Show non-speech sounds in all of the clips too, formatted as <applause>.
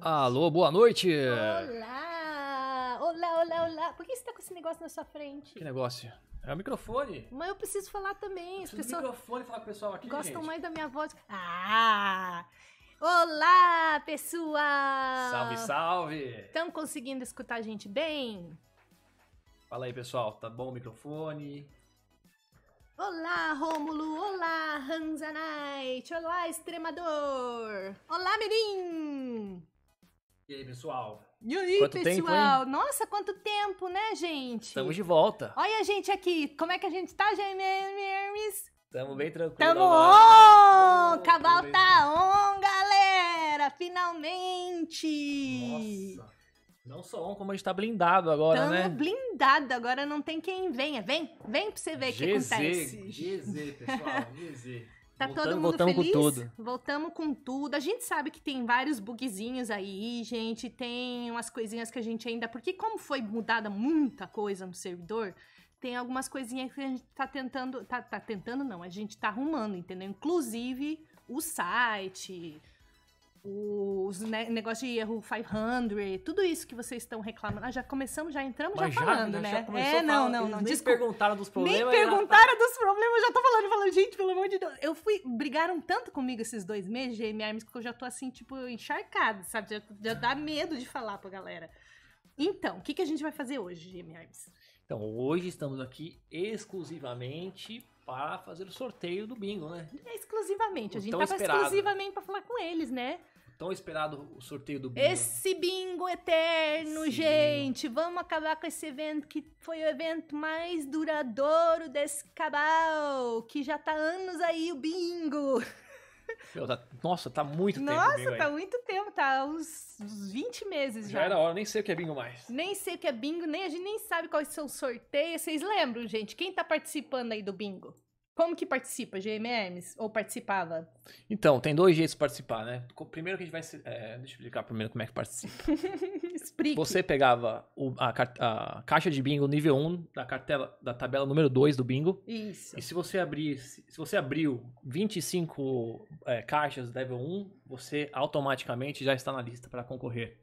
Alô, boa noite! Olá! Olá, olá, olá! Por que você tá com esse negócio na sua frente? Que negócio? É o microfone. Mas eu preciso falar também. As pessoas microfone falar com o pessoal aqui, Gostam gente. mais da minha voz. Ah! Olá, pessoal! Salve, salve! Estão conseguindo escutar a gente bem? Fala aí, pessoal. Tá bom o microfone? Olá, Rômulo! Olá, Hansa Knight! Olá, Extremador! Olá, Mirim! E aí, pessoal? E aí, quanto pessoal? Tempo, Nossa, quanto tempo, né, gente? Estamos de volta. Olha a gente aqui. Como é que a gente tá, GMMs? Tamo bem tranquilo. Tamo on! Oh, Cabal tá on, galera! Finalmente! Nossa. Não só on, como a gente tá blindado agora, Tamo né? blindado, agora não tem quem venha. Vem, vem pra você ver o que acontece. GZ, pessoal, GZ. Tá voltando, todo mundo voltamos feliz? com tudo. Voltamos com tudo. A gente sabe que tem vários bugzinhos aí, gente. Tem umas coisinhas que a gente ainda. Porque, como foi mudada muita coisa no servidor, tem algumas coisinhas que a gente tá tentando. Tá, tá tentando, não. A gente tá arrumando, entendeu? Inclusive o site os ne negócio de erro 500, tudo isso que vocês estão reclamando. Ah, já começamos, já entramos Mas já, já falando, já, né? né? Já é, não, não, não. Nem perguntaram dos problemas. Nem perguntaram tá... dos problemas, eu já tô falando, falando, gente, pelo amor de Deus. Eu fui, brigaram tanto comigo esses dois meses, Jamie Arms, que eu já tô assim, tipo, encharcado sabe? Já, já dá medo de falar pra galera. Então, o que, que a gente vai fazer hoje, Jamie Arms? Então, hoje estamos aqui exclusivamente para fazer o sorteio do bingo, né? Exclusivamente, a gente tava esperado. exclusivamente para falar com eles, né? tão esperado o sorteio do bingo. Esse bingo eterno, Sim. gente! Vamos acabar com esse evento que foi o evento mais duradouro desse cabal, que já tá anos aí o bingo. <laughs> Meu, tá, nossa, tá muito nossa, tempo. Nossa, tá aí. muito tempo, tá uns, uns 20 meses já. Já era hora, nem sei o que é bingo mais. Nem sei o que é bingo, nem a gente nem sabe quais são os sorteios. Vocês lembram, gente? Quem tá participando aí do bingo? Como que participa, GMMs? Ou participava? Então, tem dois jeitos de participar, né? Primeiro que a gente vai. É, deixa eu explicar primeiro como é que participa. <laughs> Explique. Você pegava o, a, a, caixa de bingo nível 1 da, cartela, da tabela número 2 do bingo. Isso. E se você abrir, se, se você abriu 25 é, caixas level 1, você automaticamente já está na lista para concorrer.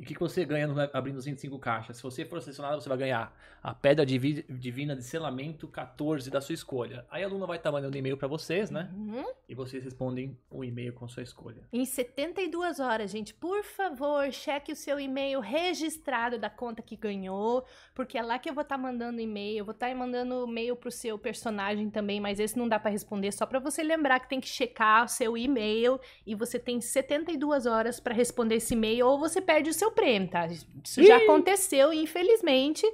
E o que, que você ganha no, abrindo 25 caixas? Se você for selecionado, você vai ganhar a pedra divina de selamento 14 da sua escolha. Aí a aluna vai estar mandando e-mail para vocês, né? Uhum. E vocês respondem o um e-mail com sua escolha. Em 72 horas, gente, por favor, cheque o seu e-mail registrado da conta que ganhou, porque é lá que eu vou estar tá mandando e-mail, eu vou estar tá mandando e-mail pro seu personagem também, mas esse não dá para responder, só para você lembrar que tem que checar o seu e-mail e você tem 72 horas para responder esse e-mail ou você perde o seu Supremo, tá? Isso já aconteceu, infelizmente,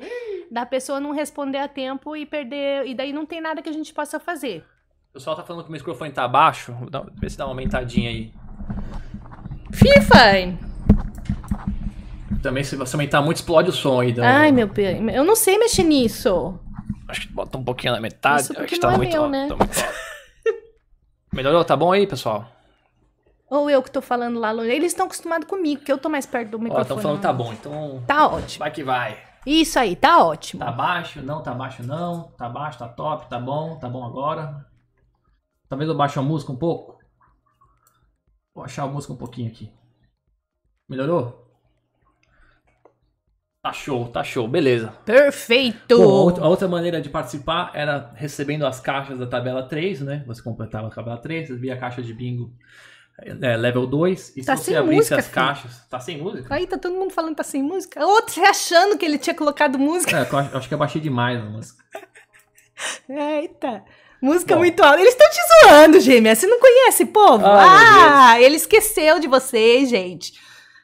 da pessoa não responder a tempo e perder. E daí não tem nada que a gente possa fazer. O pessoal tá falando que o microfone tá baixo. Vou dar, ver se dá uma aumentadinha aí. FIFA! Também, se você aumentar muito, explode o som aí. Então... Ai, meu pai, eu não sei mexer nisso. Acho que bota um pouquinho na metade. Isso porque Acho que tá é muito, meu, né? Tá muito... Melhorou? Tá bom aí, pessoal? Ou eu que tô falando lá longe. Eles estão acostumados comigo, que eu tô mais perto do microfone. Ó, estão falando tá bom, então. Tá ótimo. Vai que vai. Isso aí, tá ótimo. Tá baixo, não, tá baixo, não. Tá baixo, tá top, tá bom, tá bom agora. Talvez eu baixe a música um pouco. Vou achar a música um pouquinho aqui. Melhorou? Tá show, tá show, beleza. Perfeito! Bom, a outra maneira de participar era recebendo as caixas da tabela 3, né? Você completava a tabela 3, via a caixa de bingo é, level 2. E tá se você abrisse música, as caixas. Tá sem música? Aí tá todo mundo falando que tá sem música. Outros achando que ele tinha colocado música. É, eu acho, eu acho que eu baixei demais a música. <laughs> Eita. Música Bom. muito alta. Eles estão te zoando, gêmea. Você não conhece, povo? Ai, ah, ele esqueceu de vocês, gente.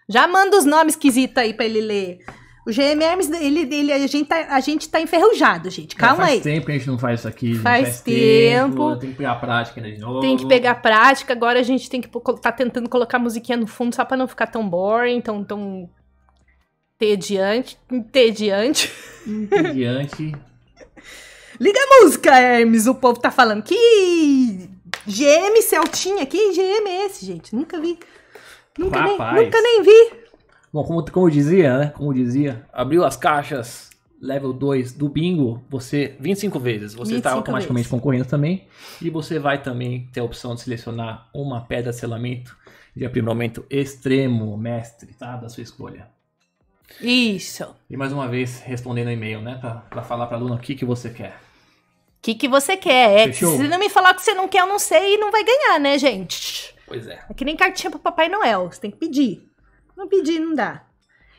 Já manda os nomes esquisitos aí pra ele ler. O GMM, ele, ele, a, gente tá, a gente tá enferrujado, gente. Calma faz aí. Faz tempo que a gente não faz isso aqui. Faz, faz tempo. tempo. Tem que pegar prática de novo. Tem que pegar prática. Agora a gente tem que tá tentando colocar a musiquinha no fundo só pra não ficar tão boring, tão, tão entediante. Entediante. Entediante. <laughs> Liga a música, Hermes. O povo tá falando. Que GM Celtinha. Que GM é esse, gente? Nunca vi. Nunca, nem, nunca nem vi. Bom, como, como dizia, né? Como dizia, abriu as caixas level 2 do bingo, você 25 vezes, você está automaticamente vezes. concorrendo também. E você vai também ter a opção de selecionar uma pedra de selamento de aprimoramento extremo, mestre, tá? Da sua escolha. Isso. E mais uma vez, respondendo o e-mail, né? Para falar para luna o que, que você quer. O que, que você quer? É, se você não me falar o que você não quer, eu não sei e não vai ganhar, né, gente? Pois é. É que nem cartinha para Papai Noel, você tem que pedir. Não pedir não dá.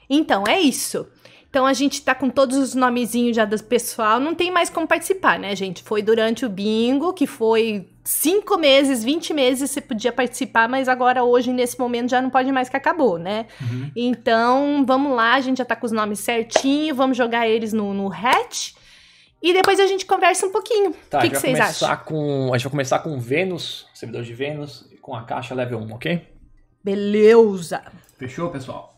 Então, é isso. Então a gente tá com todos os nomezinhos já do pessoal, não tem mais como participar, né, gente? Foi durante o bingo, que foi 5 meses, 20 meses você podia participar, mas agora hoje nesse momento já não pode mais que acabou, né? Uhum. Então, vamos lá, a gente já tá com os nomes certinho, vamos jogar eles no, no hatch. E depois a gente conversa um pouquinho. Tá, o que, que vocês acham? Com, a gente vai começar com Vênus, servidor de Vênus, com a caixa level 1, ok? Beleza. Fechou, pessoal?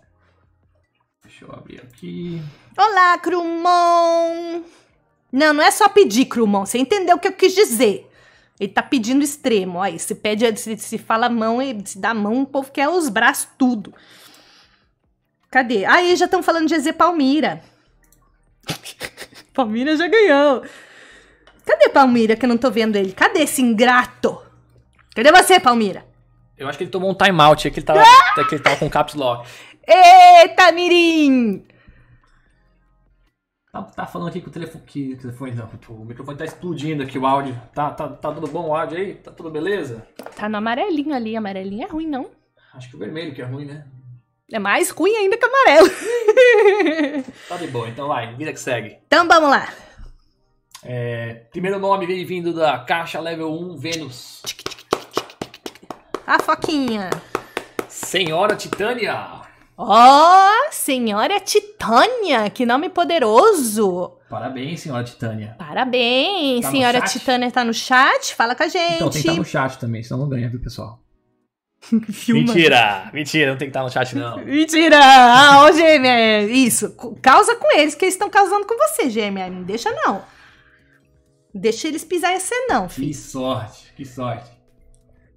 Deixa eu abrir aqui. Olá, Crumon! Não, não é só pedir, Crumon. Você entendeu o que eu quis dizer. Ele tá pedindo extremo. Aí, se pede, se, se fala mão, se dá mão, o povo quer os braços, tudo. Cadê? Aí, ah, já estão falando de Eze Palmira. <laughs> Palmira já ganhou. Cadê Palmira que eu não tô vendo ele? Cadê esse ingrato? Cadê você, Palmira? Eu acho que ele tomou um timeout, é que ele tava, ah! que ele tava com caps lock. Eita, Mirim! Tá, tá falando aqui que o telefone, que telefone não, o microfone tá explodindo aqui, o áudio. Tá, tá, tá tudo bom o áudio aí? Tá tudo beleza? Tá no amarelinho ali, amarelinho é ruim, não? Acho que o vermelho que é ruim, né? É mais ruim ainda que o amarelo. <laughs> tá de boa, então vai, vida que segue. Então vamos lá. É, primeiro nome vem vindo da caixa level 1, Vênus. Tic, a Foquinha. Senhora Titânia. Ó, oh, senhora Titânia, que nome poderoso. Parabéns, senhora Titânia. Parabéns, tá senhora Titânia tá no chat? Fala com a gente. Então tem que tá estar no chat também, senão não ganha, viu, pessoal? <laughs> mentira, mentira, não tem que estar tá no chat, não. <laughs> mentira! Ah, ô, gêmea, é isso. Causa com eles, que eles estão causando com você, gêmea. Não deixa, não. Deixa eles pisar você não, filho. Que sorte, que sorte.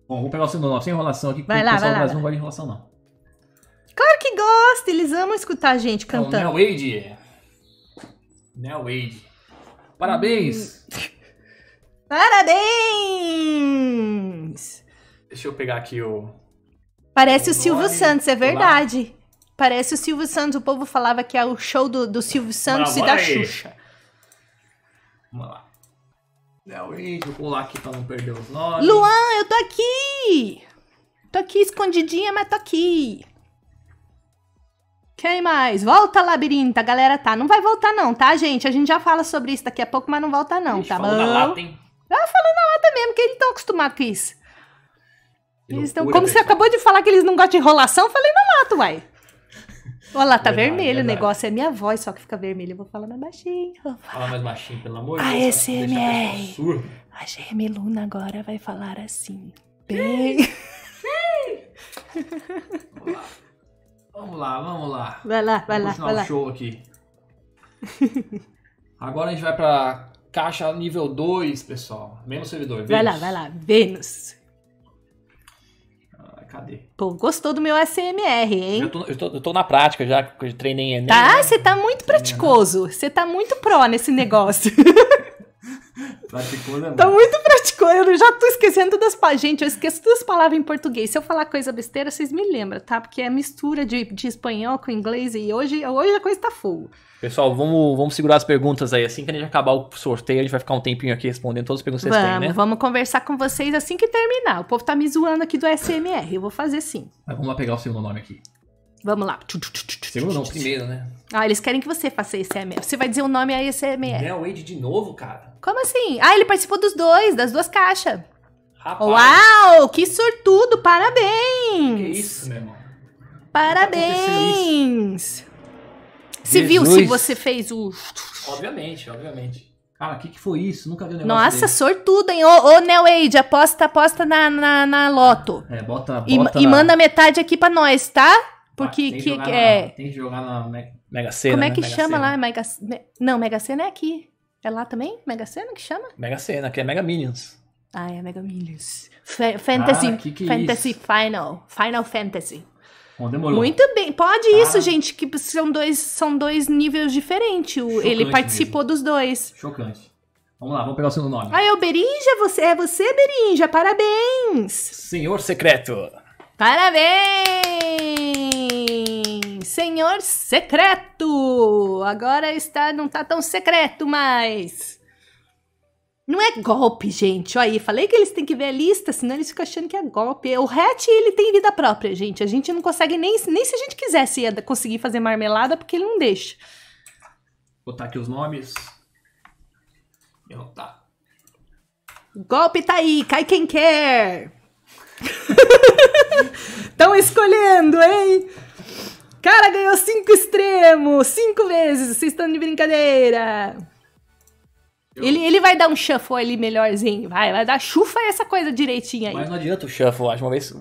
Bom, vou pegar o seu nome, sem enrolação aqui, porque o pessoal do Brasil não gosta de enrolação, não. Claro que gosta, eles amam escutar a gente então, cantando. É o Neo Wade. Neil Wade. Parabéns! <laughs> Parabéns! Deixa eu pegar aqui o. Parece o, o Silvio Santos, é verdade. Olá. Parece o Silvio Santos. O povo falava que é o show do, do Silvio Santos e da Xuxa. Vamos lá. É índio, vou aqui pra não perder os nomes. Luan, eu tô aqui! Tô aqui escondidinha, mas tô aqui. Quem mais? Volta, labirinta, galera, tá? Não vai voltar não, tá, gente? A gente já fala sobre isso daqui a pouco, mas não volta não, Ixi, tá bom? Na lata, hein? Eu ah, falo na lata mesmo, que eles estão acostumados com isso. Eles tão... Como você acabou de falar que eles não gostam de enrolação, eu falei na lata, uai. Olha lá, tá é vermelho. O negócio é minha voz, só que fica vermelho. Eu vou falar mais baixinho. Fala mais baixinho, pelo amor de ah, Deus. SMR. A Gemeluna agora vai falar assim. Bem. vamos lá, vamos lá. Vai lá, vai lá. Vamos lá. o show aqui. Agora a gente vai pra caixa nível 2, pessoal. Menos servidor. Vai lá, vai lá. Vênus cadê? Pô, gostou do meu SMR, hein? Eu tô, eu tô, eu tô na prática já, que eu treinei Enem. Tá, você né? tá muito né? praticoso. Você tá muito pró nesse negócio. <laughs> Praticona. Né? Tô tá muito praticando, eu já tô esquecendo das palavras. Gente, eu esqueço as palavras em português. Se eu falar coisa besteira, vocês me lembram, tá? Porque é mistura de, de espanhol com inglês e hoje, hoje a coisa tá fogo. Pessoal, vamos, vamos segurar as perguntas aí. Assim que a gente acabar o sorteio, a gente vai ficar um tempinho aqui respondendo todas as perguntas que vocês vamos, têm, né? Vamos conversar com vocês assim que terminar. O povo tá me zoando aqui do SMR. Eu vou fazer sim. Mas vamos lá pegar o segundo nome aqui. Vamos lá. Segundo não, primeiro, né? Ah, eles querem que você faça ASMR. Você vai dizer o nome aí ASMR. Neo Wade de novo, cara? Como assim? Ah, ele participou dos dois, das duas caixas. Rapaz. Uau, que sortudo, parabéns. Que isso, meu irmão. Parabéns. Tá se viu se você fez o... Obviamente, obviamente. Cara, o que, que foi isso? Nunca vi um negócio Nossa, desse. sortudo, hein? Ô, ô Neo Age, aposta, aposta na, na, na loto. É, bota, bota E, na... e manda metade aqui pra nós, tá? Porque tem que, que é... Na, tem que jogar na Mega, é né? mega Sena. Como é que né? chama Sena. lá? Mega, não, Mega Sena é aqui. É lá também? Mega Sena que chama? Mega Sena, que é Mega Minions. Ah, é Mega Minions. F Fantasy, ah, que que é Fantasy Final. Final Fantasy. Bom, Muito bem. Pode ah. isso, gente, que são dois, são dois níveis diferentes. O, ele participou mesmo. dos dois. Chocante. Vamos lá, vamos pegar o seu nome. Ah, é o Berinja? Você, é você, Berinja. Parabéns! Senhor Secreto. Parabéns! Senhor Secreto. Agora está, não tá tão secreto mais. Não é golpe, gente. Olha aí, falei que eles têm que ver a lista, senão eles ficam achando que é golpe. O Hatch, ele tem vida própria, gente. A gente não consegue nem, nem se a gente quisesse ia conseguir fazer marmelada, porque ele não deixa. Vou botar aqui os nomes. Não tá. Golpe tá aí, cai quem quer. Estão <laughs> escolhendo, hein? Cara, ganhou cinco extremos! Cinco vezes! Vocês estão de brincadeira! Ele, ele vai dar um shuffle ali melhorzinho, vai, vai dar chufa essa coisa direitinha aí. Mas não adianta o shuffle, acho. Uma vez.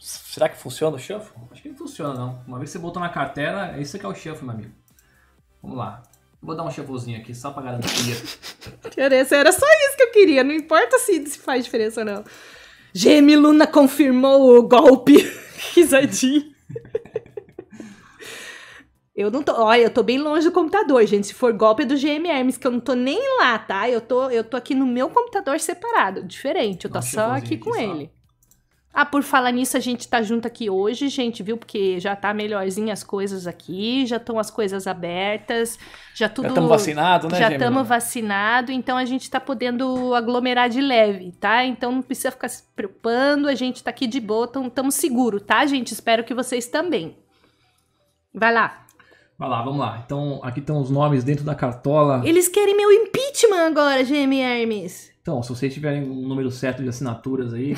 Será que funciona o shuffle? Acho que não funciona, não. Uma vez que você botou na cartela, esse aqui é, é o shuffle, meu amigo. Vamos lá. Vou dar um shufflezinho aqui só pra garantir. Diferença, <laughs> era só isso que eu queria, não importa se, se faz diferença ou não. Gemi Luna confirmou o golpe. <laughs> Risadinho. <laughs> Eu não tô. Olha, eu tô bem longe do computador, gente. Se for golpe é do Hermes, que eu não tô nem lá, tá? Eu tô, eu tô aqui no meu computador separado, diferente. Eu tô Nossa, só aqui com ele. Ah, por falar nisso, a gente tá junto aqui hoje, gente, viu? Porque já tá melhorzinho as coisas aqui, já estão as coisas abertas, já tudo. Já estamos vacinados, né, Já estamos vacinados, então a gente tá podendo aglomerar de leve, tá? Então não precisa ficar se preocupando, a gente tá aqui de boa, estamos seguro, tá, gente? Espero que vocês também. Vai lá. Vai lá, vamos lá. Então, aqui estão os nomes dentro da cartola. Eles querem meu impeachment agora, GM Hermes. Então, se vocês tiverem um número certo de assinaturas aí,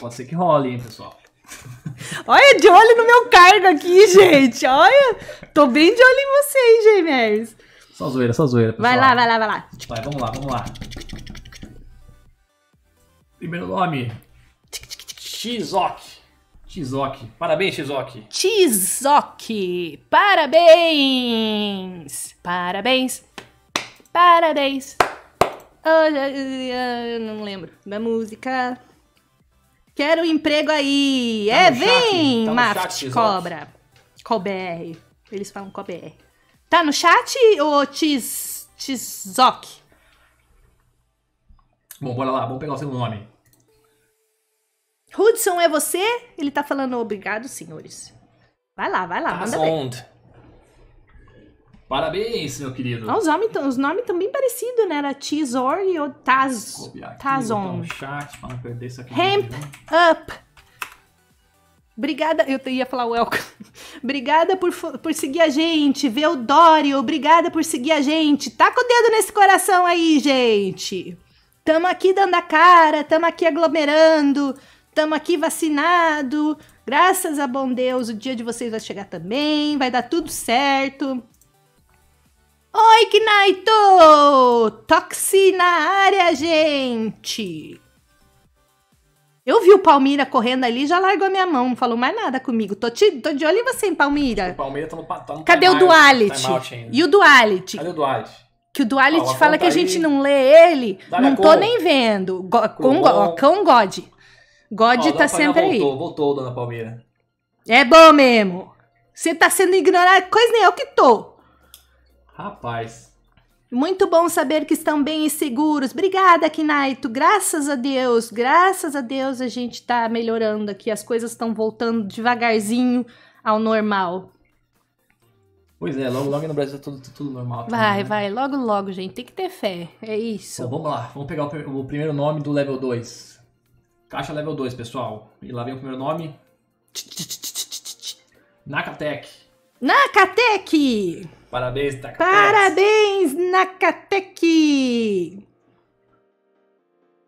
pode ser que role, hein, pessoal. <laughs> Olha, de olho no meu cargo aqui, gente. Olha, tô bem de olho em vocês, GM Hermes. Só zoeira, só zoeira, pessoal. Vai lá, vai lá, vai lá. Vai, vamos lá, vamos lá. Primeiro nome. Xok. Tizok. Parabéns, Tizok. Tizok. Parabéns. Parabéns. Parabéns. eu, oh, ah, ah, não lembro da música. Quero um emprego aí. Tá é, vem, tá Maft, cobra. Cobr. Eles falam cobr. Tá no chat ou Tizok? Bom, bora lá, vamos pegar o seu nome. Hudson, é você? Ele tá falando obrigado, senhores. Vai lá, vai lá, manda ver. Parabéns, meu querido. Ah, os, homens, os nomes estão bem parecidos, né? Era Tizor e o Taz, Tazon. chat né? Up. Obrigada, eu ia falar welcome. <laughs> obrigada por, por seguir a gente, Veldório, obrigada por seguir a gente. Taca tá o dedo nesse coração aí, gente. Tamo aqui dando a cara, tamo aqui aglomerando. Estamos aqui vacinado. Graças a bom Deus, o dia de vocês vai chegar também. Vai dar tudo certo. Oi, Knaito! Toxi na área, gente! Eu vi o Palmeira correndo ali já largou a minha mão, não falou mais nada comigo. Tô, te, tô de olho em você, hein, Palmira? O Palmira tá no, tá no Cadê o tá Duality? E o Duality? Cadê o Duality? Que o Duality ah, fala que a gente aí. não lê ele. não tô nem vendo. Go, com, go, com God. God oh, tá sempre voltou, aí. Voltou, voltou, dona Palmeira. É bom mesmo. Você tá sendo ignorado, coisa nem eu que tô. Rapaz. Muito bom saber que estão bem e seguros. Obrigada, Kinaito. Graças a Deus, graças a Deus a gente tá melhorando aqui. As coisas estão voltando devagarzinho ao normal. Pois é, logo, logo no Brasil tá tudo, tá tudo normal. Também, vai, né? vai, logo, logo, gente. Tem que ter fé. É isso. Bom, vamos lá. Vamos pegar o, o primeiro nome do level 2. Caixa level 2, pessoal. E lá vem o primeiro nome. Nakatec. Nakatec! Parabéns, Nakatec. Parabéns, Nakatec!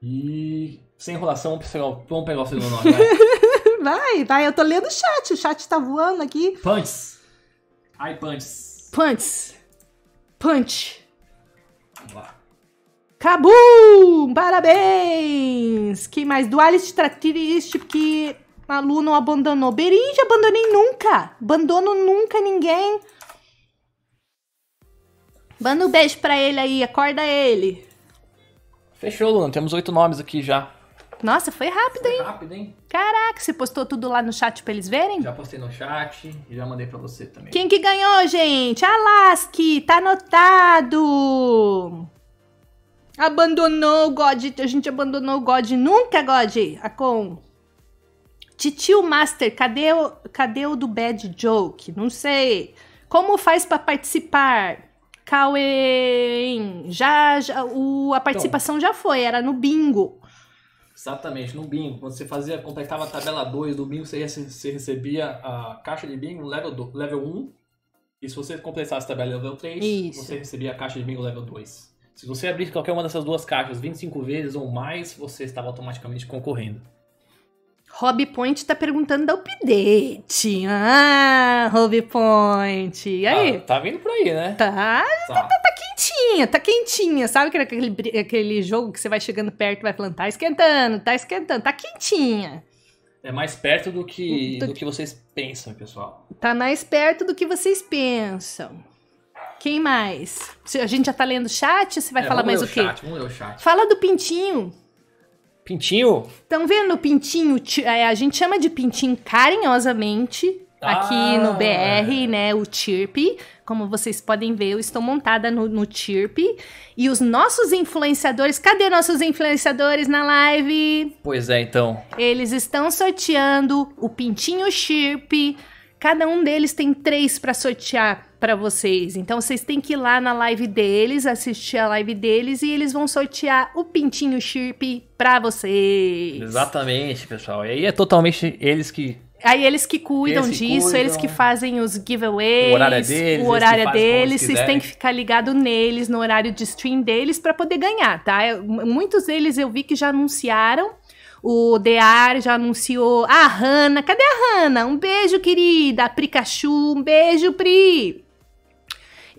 E sem enrolação, pessoal, vamos pegar o segundo nome. Vai. <laughs> vai, vai, eu tô lendo o chat, o chat tá voando aqui. Punts. Ai, Punts. Punts. Punch. Vamos lá. Cabum! Parabéns! Que mais? Dualist triste porque Malu não abandonou. Berinja, abandonei nunca. Abandono nunca ninguém. Manda um beijo pra ele aí, acorda ele. Fechou, Luna. Temos oito nomes aqui já. Nossa, foi rápido, foi hein? rápido, hein? Caraca, você postou tudo lá no chat pra eles verem? Já postei no chat e já mandei pra você também. Quem que ganhou, gente? Alaski, tá anotado! Abandonou o God. A gente abandonou o God nunca, God. A com. Titio Master, cadê o, cadê o do Bad Joke? Não sei. Como faz para participar? Cauê. Já, já o, a então. participação então, já foi, era no bingo. Exatamente, no bingo. Quando você fazia, completava a tabela 2 do bingo, você, você recebia a caixa de bingo level, level 1. E se você completasse a tabela level 3, você recebia a caixa de bingo level 2. Se você abrir qualquer uma dessas duas caixas 25 vezes ou mais, você estava automaticamente concorrendo. Hobby Point está perguntando da update. Ah, Hobby Point. E ah, aí? Ah, tá vindo por aí, né? Tá, tá. Tá, tá, tá quentinha, tá quentinha. Sabe aquele, aquele jogo que você vai chegando perto e vai falando, tá esquentando, tá esquentando, tá quentinha. É mais perto do que, do, do que vocês pensam, pessoal. Tá mais perto do que vocês pensam. Quem mais? A gente já tá lendo o chat? Você vai é, falar mais o, o quê? Chat, vamos ler o chat. Fala do Pintinho. Pintinho? Estão vendo o Pintinho? É, a gente chama de Pintinho carinhosamente tá. aqui no BR, né? O Chirp. Como vocês podem ver, eu estou montada no, no Chirp. E os nossos influenciadores, cadê nossos influenciadores na live? Pois é, então. Eles estão sorteando o Pintinho Chirp. Cada um deles tem três para sortear para vocês. Então vocês têm que ir lá na live deles, assistir a live deles e eles vão sortear o pintinho chirp para vocês. Exatamente, pessoal. E aí é totalmente eles que Aí eles que cuidam eles disso, cuidam. eles que fazem os giveaways, o horário é deles, o horário é deles vocês têm que ficar ligado neles, no horário de stream deles para poder ganhar, tá? Eu, muitos deles eu vi que já anunciaram, o Dear já anunciou, a Hanna, cadê a Hanna? Um beijo, querida, a Pikachu, um beijo, Pri!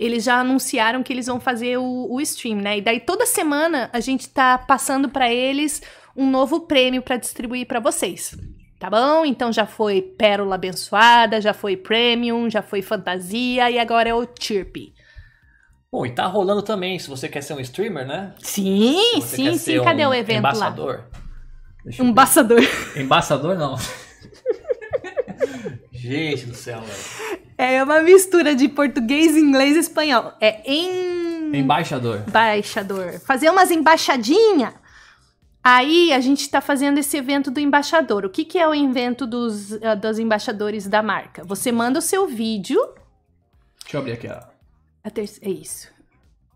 eles já anunciaram que eles vão fazer o, o stream, né? E daí toda semana a gente tá passando para eles um novo prêmio para distribuir para vocês. Tá bom? Então já foi Pérola Abençoada, já foi Premium, já foi Fantasia e agora é o Chirpy. Bom, e tá rolando também, se você quer ser um streamer, né? Sim, sim, sim. Um Cadê o evento embaçador? lá? Embaçador. Embaçador? Embaçador não. <laughs> Gente do céu, velho. É, é uma mistura de português, inglês e espanhol. É em... Embaixador. Embaixador. Fazer umas embaixadinhas. Aí a gente está fazendo esse evento do embaixador. O que, que é o evento dos, uh, dos embaixadores da marca? Você manda o seu vídeo. Deixa eu abrir aqui ó. a É isso.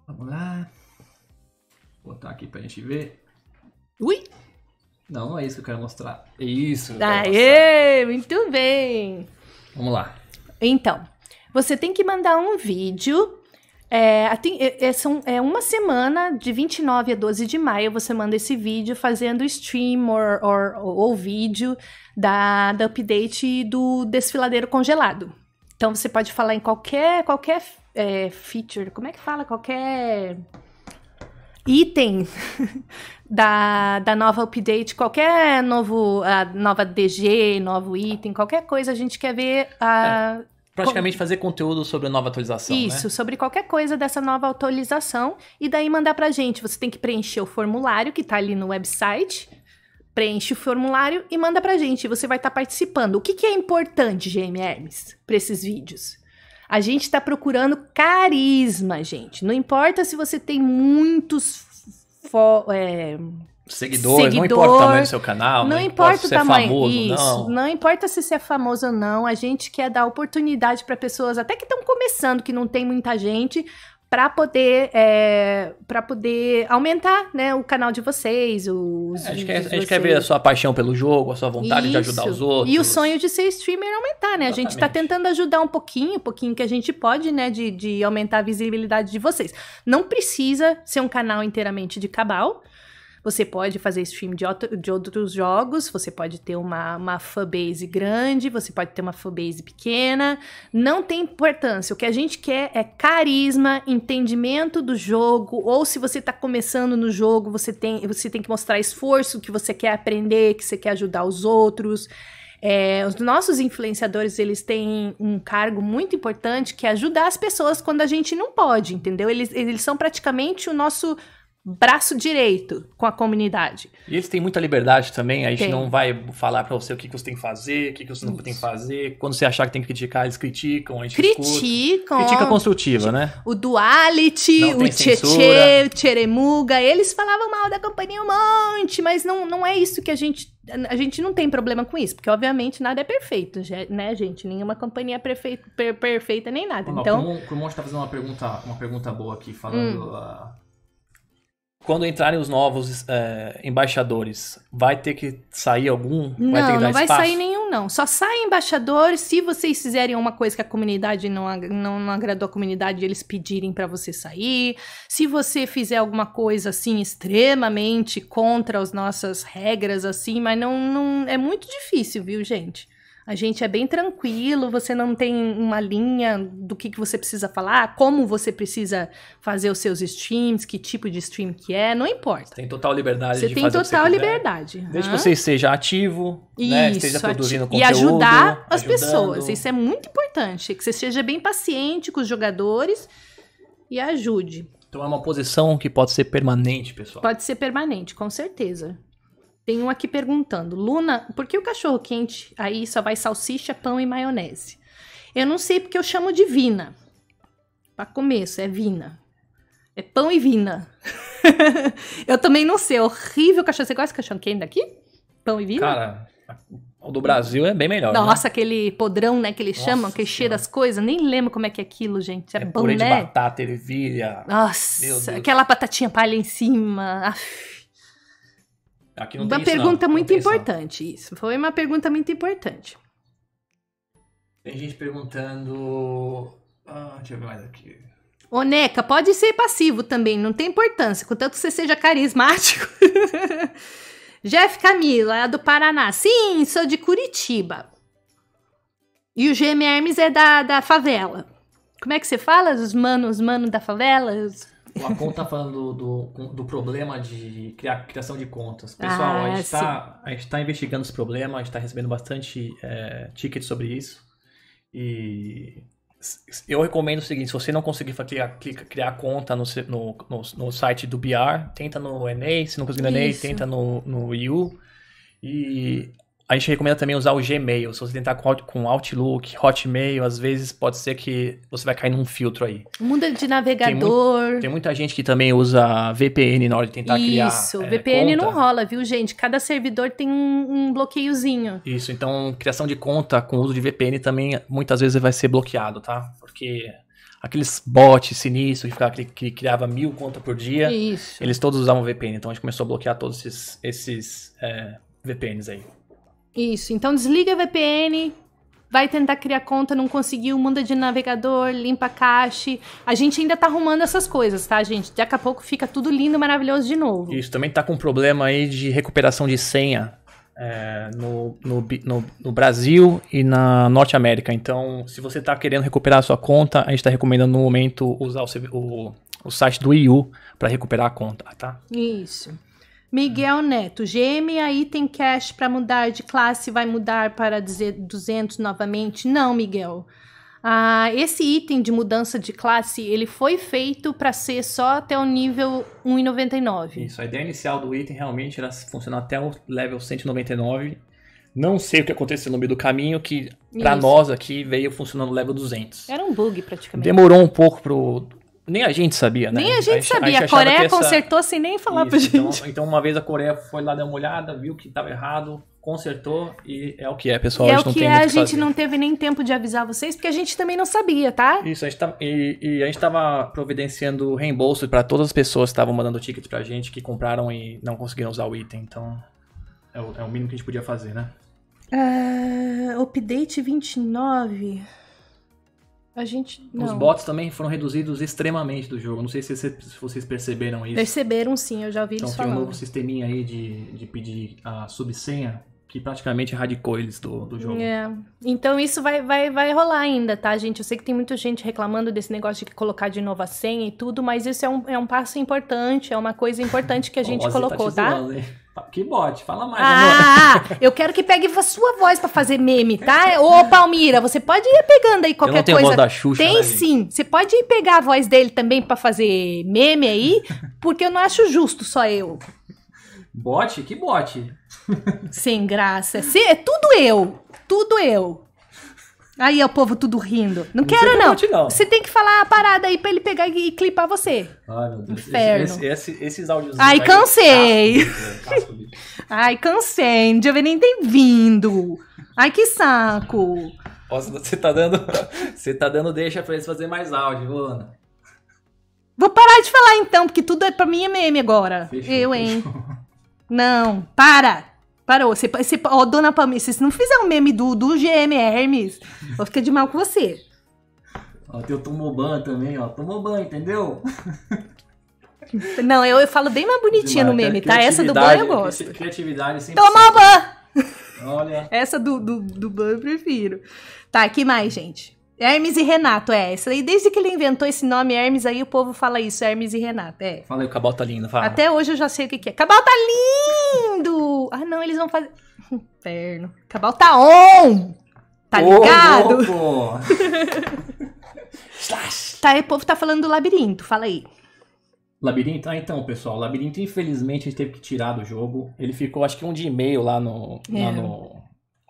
Vamos lá. Vou botar aqui para a gente ver. Ui! Não, não é isso que eu quero mostrar. É isso. Que Aê! Muito bem! Vamos lá. Então, você tem que mandar um vídeo. É, é, é, é uma semana, de 29 a 12 de maio, você manda esse vídeo fazendo stream ou vídeo da, da update do desfiladeiro congelado. Então você pode falar em qualquer, qualquer é, feature, como é que fala? Qualquer item <laughs> da, da nova update, qualquer novo, a nova DG, novo item, qualquer coisa, a gente quer ver a. É praticamente fazer conteúdo sobre a nova atualização. Né? Isso, né? sobre qualquer coisa dessa nova atualização e daí mandar pra gente. Você tem que preencher o formulário que tá ali no website. Preenche o formulário e manda pra gente. Você vai estar tá participando. O que, que é importante, GMLs, para esses vídeos? A gente está procurando carisma, gente. Não importa se você tem muitos fo, é, seguidor, seguidor, não importa o tamanho do seu canal, não, não importa, importa se é famoso, isso, não. não importa se você é famoso ou não, a gente quer dar oportunidade para pessoas até que estão começando, que não tem muita gente, para poder é, para poder aumentar né, o canal de vocês. Os é, a, gente quer, a gente quer ver a sua paixão pelo jogo, a sua vontade Isso. de ajudar os outros. E o sonho de ser streamer é aumentar, né? Exatamente. A gente está tentando ajudar um pouquinho, um pouquinho que a gente pode, né? De, de aumentar a visibilidade de vocês. Não precisa ser um canal inteiramente de cabal, você pode fazer stream de, outro, de outros jogos, você pode ter uma, uma fanbase grande, você pode ter uma fanbase pequena. Não tem importância. O que a gente quer é carisma, entendimento do jogo, ou se você está começando no jogo, você tem, você tem que mostrar esforço, que você quer aprender, que você quer ajudar os outros. É, os nossos influenciadores, eles têm um cargo muito importante que é ajudar as pessoas quando a gente não pode, entendeu? Eles, eles são praticamente o nosso braço direito com a comunidade. E eles têm muita liberdade também, a gente tem. não vai falar para você o que, que, você tem que fazer, o que, que você não Isso. tem que fazer. Quando você achar que tem que criticar, eles criticam, a gente Criticam. Escuta. Critica construtiva, né? O Duality, não o Tchê, o Tcheremuga, eles falavam mal da companhia um monte, mas não, não é isso que a gente a gente não tem problema com isso, porque obviamente nada é perfeito, né, gente? Nenhuma companhia é perfeita, per, perfeita nem nada. então, como, o Monte está fazendo uma pergunta, uma pergunta boa aqui, falando hum. uh, quando entrarem os novos é, embaixadores, vai ter que sair algum? Não, vai ter que dar não vai espaço? sair nenhum, não. Só sai embaixador se vocês fizerem uma coisa que a comunidade não, não, não agradou a comunidade, e eles pedirem para você sair. Se você fizer alguma coisa assim extremamente contra as nossas regras, assim, mas não, não é muito difícil, viu, gente? A gente é bem tranquilo, você não tem uma linha do que, que você precisa falar, como você precisa fazer os seus streams, que tipo de stream que é, não importa. Você tem total liberdade você de fazer total Você tem total liberdade. Quiser. Desde uhum. que você esteja ativo, né, Isso, né, esteja produzindo conteúdo. E ajudar as ajudando. pessoas, isso é muito importante, que você seja bem paciente com os jogadores e ajude. Então é uma posição que pode ser permanente, pessoal. Pode ser permanente, com certeza. Tem um aqui perguntando: Luna, por que o cachorro quente aí só vai salsicha, pão e maionese? Eu não sei porque eu chamo de vina. Para começo, é vina. É pão e vina. <laughs> eu também não sei. É horrível cachorro. Você gosta de cachorro quente daqui? Pão e vina? Cara, o do Brasil é bem melhor. Né? Nossa, né? aquele podrão, né? Que eles Nossa chamam, que cheira as coisas. Nem lembro como é que é aquilo, gente. é bom, é purê né? de batata, ervilha. Nossa, aquela batatinha palha em cima. Aff. Aqui não uma tem pergunta isso, não. muito não importante, isso. isso. Foi uma pergunta muito importante. Tem gente perguntando. Ah, deixa eu ver mais aqui. Ô, Neca, pode ser passivo também, não tem importância, contanto que você seja carismático. <laughs> Jeff Camila, é do Paraná. Sim, sou de Curitiba. E o GM Hermes é da, da favela. Como é que você fala? Os manos, os manos da favela? Os... O Acon tá falando do, do, do, problema de criar, criação de contas. Pessoal, ah, a, gente tá, a, gente tá, investigando esse problema, a gente tá recebendo bastante é, ticket sobre isso. E eu recomendo o seguinte, se você não conseguir criar, criar conta no, no, no, no site do BR, tenta no ENEI, se não conseguir no ENEI, tenta no, no EU. E a gente recomenda também usar o Gmail. Se você tentar com, com Outlook, Hotmail, às vezes pode ser que você vai cair num filtro aí. Muda é de navegador. Tem, mu tem muita gente que também usa VPN na hora de tentar Isso, criar. Isso, é, VPN conta. não rola, viu, gente? Cada servidor tem um, um bloqueiozinho. Isso, então criação de conta com uso de VPN também muitas vezes vai ser bloqueado, tá? Porque aqueles bots sinistros que, que, criava mil contas por dia. Isso. Eles todos usavam VPN, então a gente começou a bloquear todos esses, esses é, VPNs aí. Isso. Então desliga a VPN, vai tentar criar conta, não conseguiu, muda de navegador, limpa a cache. A gente ainda tá arrumando essas coisas, tá, gente? Daqui a pouco fica tudo lindo, e maravilhoso de novo. Isso, também tá com um problema aí de recuperação de senha é, no, no, no, no, Brasil e na Norte América. Então, se você tá querendo recuperar a sua conta, a gente tá recomendando no momento usar o, o, o site do EU para recuperar a conta, tá? Isso. Miguel Neto, aí item cash para mudar de classe vai mudar para 200 novamente? Não, Miguel. Ah, esse item de mudança de classe, ele foi feito para ser só até o nível 1,99. Isso, a ideia inicial do item realmente era funcionar até o level 199. Não sei o que aconteceu no meio do caminho, que para nós aqui veio funcionando no level 200. Era um bug praticamente. Demorou um pouco pro nem a gente sabia, né? Nem a gente a, sabia. A, gente a Coreia essa... consertou sem nem falar Isso, pra então, gente. Então, uma vez a Coreia foi lá dar uma olhada, viu que estava errado, consertou e é o que é, pessoal. E é o que é, a gente fazer. não teve nem tempo de avisar vocês, porque a gente também não sabia, tá? Isso, a gente e, e a gente estava providenciando reembolso para todas as pessoas que estavam mandando tickets pra gente, que compraram e não conseguiram usar o item. Então, é o, é o mínimo que a gente podia fazer, né? Uh, update 29. A gente. Não. Os bots também foram reduzidos extremamente do jogo. Não sei se, vocês perceberam isso. Perceberam sim, eu já ouvi então, eles falando. Então tem um novo sisteminha aí de, de pedir a subsenha que praticamente radicou eles do, do jogo. É. Então isso vai, vai, vai rolar ainda, tá, gente? Eu sei que tem muita gente reclamando desse negócio de colocar de novo a senha e tudo, mas isso é um, é um passo importante, é uma coisa importante que a gente colocou, tá? tá? Que bote, fala mais. Ah, amor. <laughs> eu quero que pegue a sua voz para fazer meme, tá? Ô, Palmira, você pode ir pegando aí qualquer coisa. Eu não tenho coisa. voz da Xuxa, Tem né, sim. Você pode ir pegar a voz dele também para fazer meme aí, <laughs> porque eu não acho justo só eu. Bote? Que bote? Sem graça. é tudo eu. Tudo eu. Aí é o povo tudo rindo. Não, não quero, não. Você tem que falar a parada aí pra ele pegar e clipar você. Ai, meu Deus. Inferno. Esse, esse, esse, esses áudios. Ai, cansei. Ai, cansei. Não devia nem ter vindo. Ai, que saco. Nossa, você tá dando. <laughs> Você tá dando deixa pra eles fazerem mais áudio, Luana. Vou parar de falar então, porque tudo é pra mim é meme agora. Fechou, eu, hein? Não, para! Parou. Você, você, ó, dona Pamela, se você não fizer um meme do, do GM é Hermes, vou ficar de mal com você. Ó, tem o Tomoban também, ó. Tomoban, entendeu? Não, eu, eu falo bem mais bonitinha no meme, né? tá? Essa do Ban eu gosto. Criatividade sempre. Tomoban! Olha. Essa do, do, do Ban eu prefiro. Tá, que mais, gente? Hermes e Renato, é. Isso aí, desde que ele inventou esse nome Hermes, aí o povo fala isso, Hermes e Renato, é. Fala aí, o Cabal tá lindo, fala. Até hoje eu já sei o que, que é. Cabal tá lindo! Ah, não, eles vão fazer... <laughs> Inferno. Cabal tá on! Tá ligado? Ô, <laughs> tá, aí, o povo tá falando do labirinto, fala aí. Labirinto? Ah, então, pessoal, Labirinto, infelizmente, a gente teve que tirar do jogo. Ele ficou, acho que um dia e meio lá no... É. Lá no...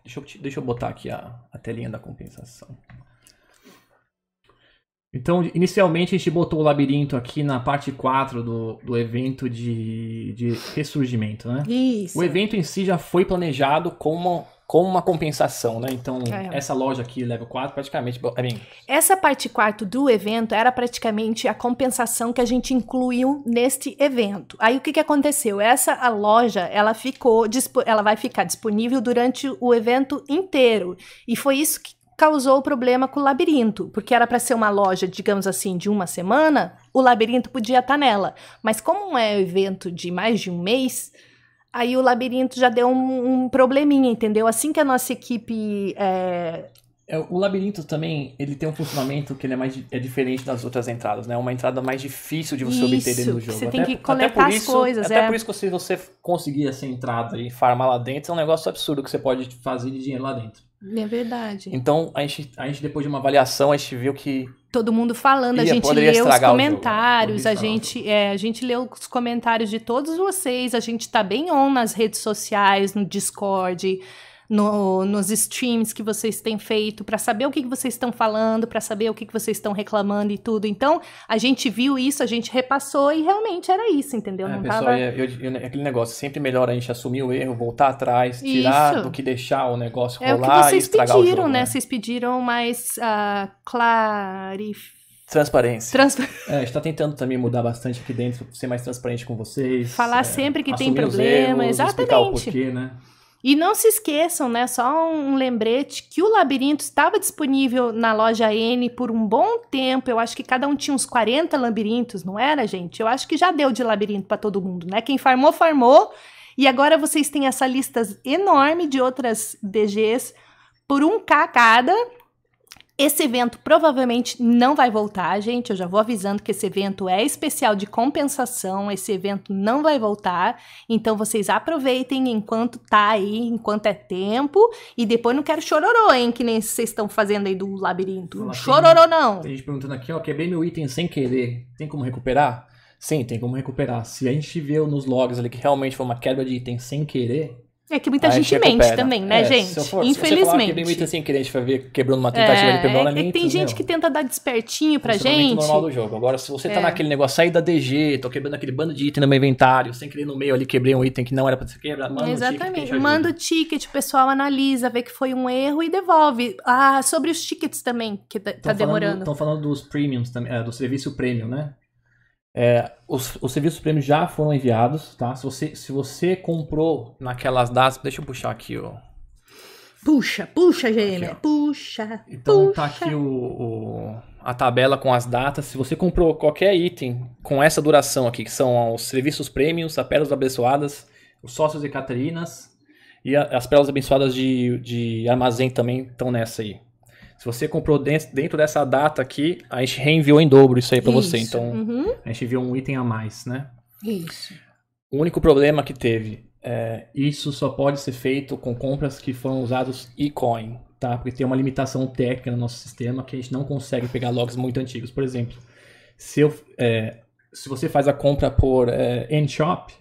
Deixa, eu, deixa eu botar aqui a, a telinha da compensação. Então, inicialmente a gente botou o labirinto aqui na parte 4 do, do evento de, de ressurgimento, né? Isso. O evento em si já foi planejado como como uma compensação, né? Então, é. essa loja aqui, level 4, praticamente. I mean... Essa parte 4 do evento era praticamente a compensação que a gente incluiu neste evento. Aí o que, que aconteceu? Essa a loja, ela ficou, ela vai ficar disponível durante o evento inteiro. E foi isso que causou problema com o labirinto, porque era para ser uma loja, digamos assim, de uma semana, o labirinto podia estar tá nela. Mas como é um evento de mais de um mês, aí o labirinto já deu um, um probleminha, entendeu? Assim que a nossa equipe é... É, o labirinto também, ele tem um funcionamento que ele é mais é diferente das outras entradas, né? É uma entrada mais difícil de você isso, obter dentro do jogo. Você até, tem que coletar isso, as coisas, até é. Até por isso que se você conseguir essa assim, entrada e farmar lá dentro, é um negócio absurdo que você pode fazer de dinheiro lá dentro. É verdade. Então, a gente, a gente depois de uma avaliação, a gente viu que. Todo mundo falando, ia, a gente leu os comentários, jogo, a, gente, é, a gente leu os comentários de todos vocês, a gente tá bem on nas redes sociais, no Discord no, nos streams que vocês têm feito, para saber o que, que vocês estão falando, para saber o que, que vocês estão reclamando e tudo. Então, a gente viu isso, a gente repassou e realmente era isso, entendeu? É, Não pessoal, tava... É, eu, eu, né, aquele negócio, sempre melhor a gente assumir o erro, voltar atrás, tirar isso. do que deixar o negócio rolar é o que vocês pediram, jogo, né? né? Vocês pediram mais uh, ah, clarificação. Transparência. Transpa... É, a gente tá tentando também mudar bastante aqui dentro, ser mais transparente com vocês. Falar é, sempre que tem problema, erros, exatamente. Explicar o porquê, né? E não se esqueçam, né? Só um lembrete que o labirinto estava disponível na loja N por um bom tempo. Eu acho que cada um tinha uns 40 labirintos, não era, gente? Eu acho que já deu de labirinto para todo mundo, né? Quem farmou, farmou. E agora vocês têm essa lista enorme de outras DGs por um K cada. Esse evento provavelmente não vai voltar, gente. Eu já vou avisando que esse evento é especial de compensação, esse evento não vai voltar. Então vocês aproveitem enquanto tá aí, enquanto é tempo. E depois não quero chororô, hein? Que nem vocês estão fazendo aí do labirinto. Olá, chororô não. Tem gente perguntando aqui, ó, quebrei é meu item sem querer. Tem como recuperar? Sim, tem como recuperar. Se a gente viu nos logs ali que realmente foi uma quebra de item sem querer, é que muita gente mente também, né, é, gente? Se eu for, Infelizmente. Se você falar, bem assim, que a gente vai ver quebrando uma tentativa é, de quebrar, é, mente, Tem gente meu. que tenta dar despertinho pra é gente. É normal do jogo. Agora, se você tá é. tá naquele negócio, sair da DG, tô quebrando aquele bando de item no meu inventário, sem querer no meio ali, quebrei um item que não era pra ser quebrado, manda Exatamente. O ticket, manda o ticket, o pessoal analisa, vê que foi um erro e devolve. Ah, sobre os tickets também, que tá, tá tão demorando. Estão falando dos premiums, também, é, do serviço premium, né? É, os, os, serviços prêmios já foram enviados, tá? Se você, se você comprou naquelas datas, deixa eu puxar aqui ó. Puxa, então tá puxa, Gêmea, puxa. Então puxa. tá aqui o, o, a tabela com as datas. Se você comprou qualquer item com essa duração aqui, que são os serviços prêmios, as pérolas abençoadas, os sócios e Catarinas e a, as pérolas abençoadas de, de armazém também estão nessa aí. Se você comprou dentro, dessa data aqui, a gente reenviou em dobro isso aí para você. Então, uhum. a gente enviou um item a mais, né? Isso. O único problema que teve é, isso só pode ser feito com compras que foram usados e-coin, tá? Porque tem uma limitação técnica no nosso sistema que a gente não consegue pegar logs muito antigos. Por exemplo, se, eu, é, se você faz a compra por é, N-Shop,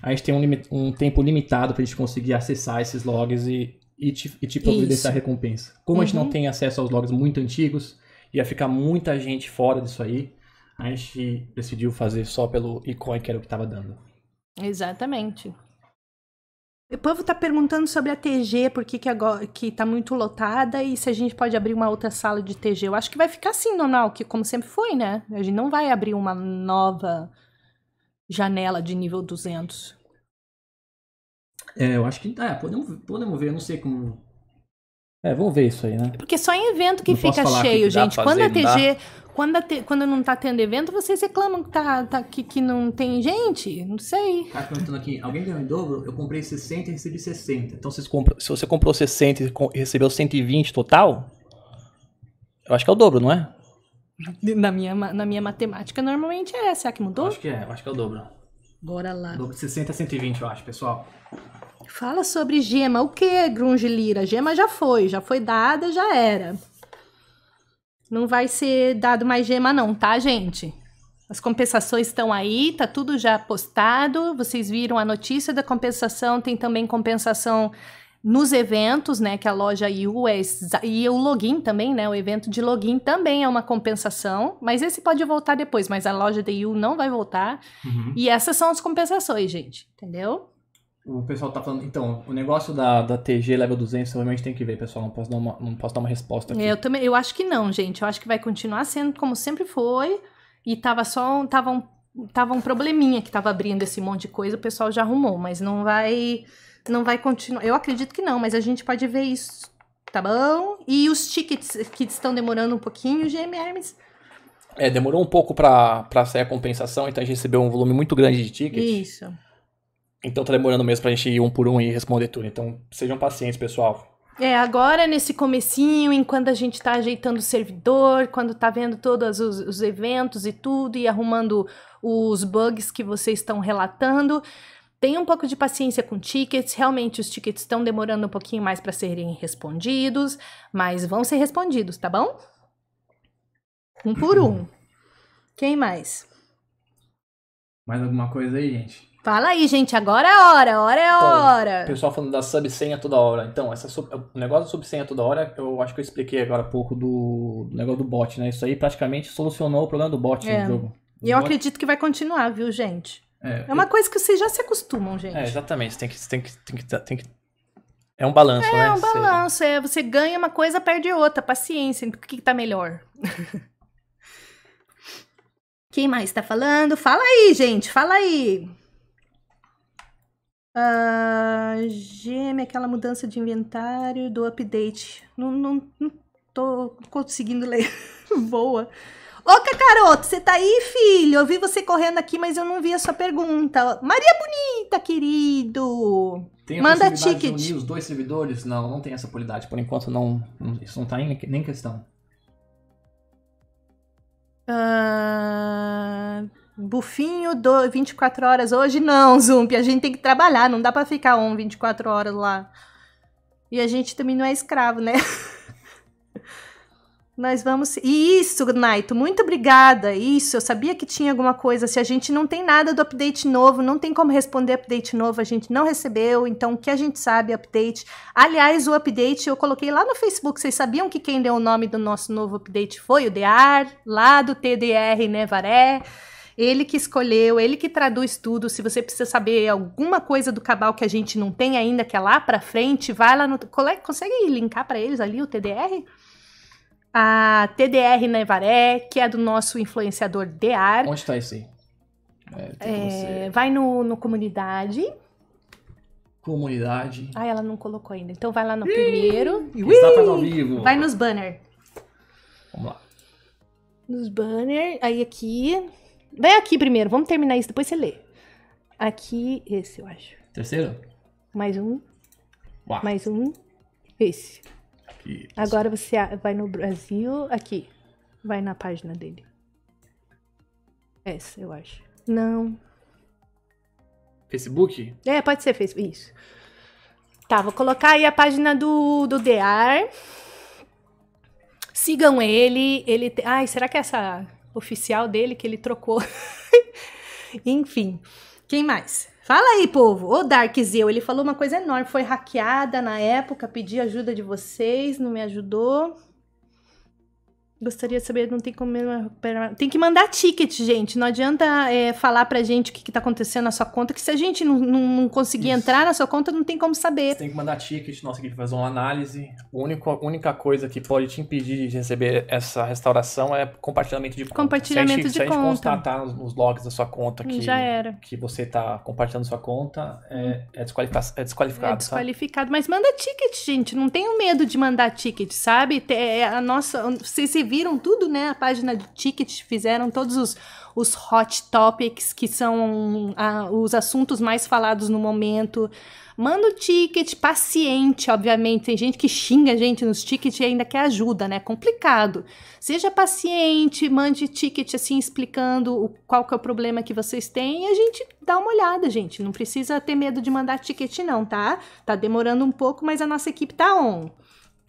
a gente tem um, um tempo limitado para a gente conseguir acessar esses logs e e te, e te providenciar recompensa. Como uhum. a gente não uhum. tem acesso aos logs muito antigos, ia ficar muita gente fora disso aí. A gente decidiu fazer só pelo ICOI, que era o que estava dando. Exatamente. O povo está perguntando sobre a TG, por que, que, agora, que tá muito lotada e se a gente pode abrir uma outra sala de TG. Eu acho que vai ficar assim, normal, que como sempre foi, né? A gente não vai abrir uma nova janela de nível 200. É, eu acho que. É, podemos, podemos ver, eu não sei como. É, vamos ver isso aí, né? Porque só em evento que não fica cheio, que gente. Fazer, quando a TG. Quando, a te, quando não tá tendo evento, vocês reclamam que, tá, tá, que, que não tem gente? Não sei. Tá perguntando aqui, alguém ganhou em dobro? Eu comprei 60 e recebi 60. Então, vocês compram, se você comprou 60 e recebeu 120 total, eu acho que é o dobro, não é? Na minha, na minha matemática, normalmente é. Será que mudou? Acho que é, acho que é o dobro. Bora lá. Dobro de 60 a 120, eu acho, pessoal. Fala sobre gema. O que grunge lira? Gema já foi, já foi dada, já era. Não vai ser dado mais gema não, tá, gente? As compensações estão aí, tá tudo já postado. Vocês viram a notícia da compensação, tem também compensação nos eventos, né, que a loja IU é, e o login também, né, o evento de login também é uma compensação, mas esse pode voltar depois, mas a loja da IU não vai voltar. Uhum. E essas são as compensações, gente, entendeu? O pessoal tá falando, então, o negócio da, da TG level 200 eu realmente tem que ver, pessoal, não posso dar uma, não posso dar uma resposta aqui. Eu também, eu acho que não, gente, eu acho que vai continuar sendo como sempre foi e tava só, tava um, tava um probleminha que tava abrindo esse monte de coisa, o pessoal já arrumou, mas não vai, não vai continuar, eu acredito que não, mas a gente pode ver isso, tá bom? E os tickets que estão demorando um pouquinho, GMRs, é, demorou um pouco para sair a compensação, então a gente recebeu um volume muito grande de tickets. Isso. Então tá demorando mesmo pra gente ir um por um e responder tudo. Então sejam pacientes, pessoal. É, agora nesse comecinho, enquanto a gente tá ajeitando o servidor, quando tá vendo todos os, os eventos e tudo, e arrumando os bugs que vocês estão relatando, tenha um pouco de paciência com tickets. Realmente os tickets estão demorando um pouquinho mais para serem respondidos, mas vão ser respondidos, tá bom? Um por um. Quem mais? Mais alguma coisa aí, gente? Fala aí, gente, agora é hora, hora é então, hora. Então, o pessoal falando da subsenha toda hora. Então, essa sub, o negócio da subsenha toda hora, eu acho que eu expliquei agora há pouco do, do negócio do bot, né? Isso aí praticamente solucionou o problema do bot é. no jogo. E eu bot... acredito que vai continuar, viu, gente? É, é uma eu... coisa que vocês já se acostumam, gente. É, exatamente. Você tem que, tem que, tem que, tem que é um balanço, é, né? É um balanço. Você... É, você ganha uma coisa, perde outra. Paciência. Então, o que, que tá melhor? <laughs> Quem mais tá falando? Fala aí, gente. Fala aí. Uh, ah, geme, aquela mudança de inventário do update. Não, não, não tô conseguindo ler. Voa. <laughs> Ô, Cacaroto, você tá aí, filho? Eu vi você correndo aqui, mas eu não vi a sua pergunta. Maria Bonita, querido! Tem a Manda ticket. De unir os dois servidores? Não, não tem essa qualidade Por enquanto, não, isso não tá em, nem questão. Uh bufinho do 24 horas hoje. Não, Zump, a gente tem que trabalhar, não dá para ficar on 24 horas lá. E a gente também não é escravo, né? Nós <laughs> vamos. isso, Naito, muito obrigada. Isso, eu sabia que tinha alguma coisa. Se a gente não tem nada do update novo, não tem como responder update novo, a gente não recebeu. Então, o que a gente sabe, é update. Aliás, o update eu coloquei lá no Facebook. Vocês sabiam que quem deu o nome do nosso novo update foi o DR, lá do TDR, né, Varé? Ele que escolheu, ele que traduz tudo. Se você precisa saber alguma coisa do Cabal que a gente não tem ainda, que é lá para frente, vai lá no. Consegue linkar para eles ali o TDR? A TDR Nevaré, que é do nosso influenciador DEAR. Onde está esse? É, é, vai no, no comunidade. Comunidade. Ah, ela não colocou ainda. Então vai lá no primeiro. Está ao vivo. Vai nos banner. Vamos lá. Nos banner. Aí aqui. Vai aqui primeiro, vamos terminar isso, depois você lê. Aqui, esse, eu acho. Terceiro? Mais um. Uau. Mais um. Esse. Aqui. Agora você vai no Brasil, aqui. Vai na página dele. Essa, eu acho. Não. Facebook? É, pode ser Facebook. Isso. Tá, vou colocar aí a página do, do DR. Sigam ele. Ele. Ai, será que é essa oficial dele que ele trocou. <laughs> Enfim, quem mais? Fala aí, povo. O Darkzeu, ele falou uma coisa enorme, foi hackeada na época, pedi ajuda de vocês, não me ajudou. Gostaria de saber, não tem como recuperar. Tem que mandar ticket, gente. Não adianta é, falar pra gente o que, que tá acontecendo na sua conta, que se a gente não, não, não conseguir Isso. entrar na sua conta, não tem como saber. Você tem que mandar ticket, nossa equipe fazer uma análise. A única, única coisa que pode te impedir de receber essa restauração é compartilhamento de conta. Compartilhamento de conta. Se a gente constatar nos, logs da sua conta que, que você tá compartilhando sua conta, é, é, desqualifica é desqualificado. É desqualificado. Sabe? Mas manda ticket, gente. Não tenha medo de mandar ticket, sabe? É a nossa. se reviram tudo, né? A página do ticket, fizeram todos os, os hot topics, que são ah, os assuntos mais falados no momento. Manda o ticket paciente, obviamente. Tem gente que xinga a gente nos tickets e ainda quer ajuda, né? Complicado. Seja paciente, mande ticket assim, explicando o, qual que é o problema que vocês têm e a gente dá uma olhada, gente. Não precisa ter medo de mandar ticket, não, tá? Tá demorando um pouco, mas a nossa equipe tá on.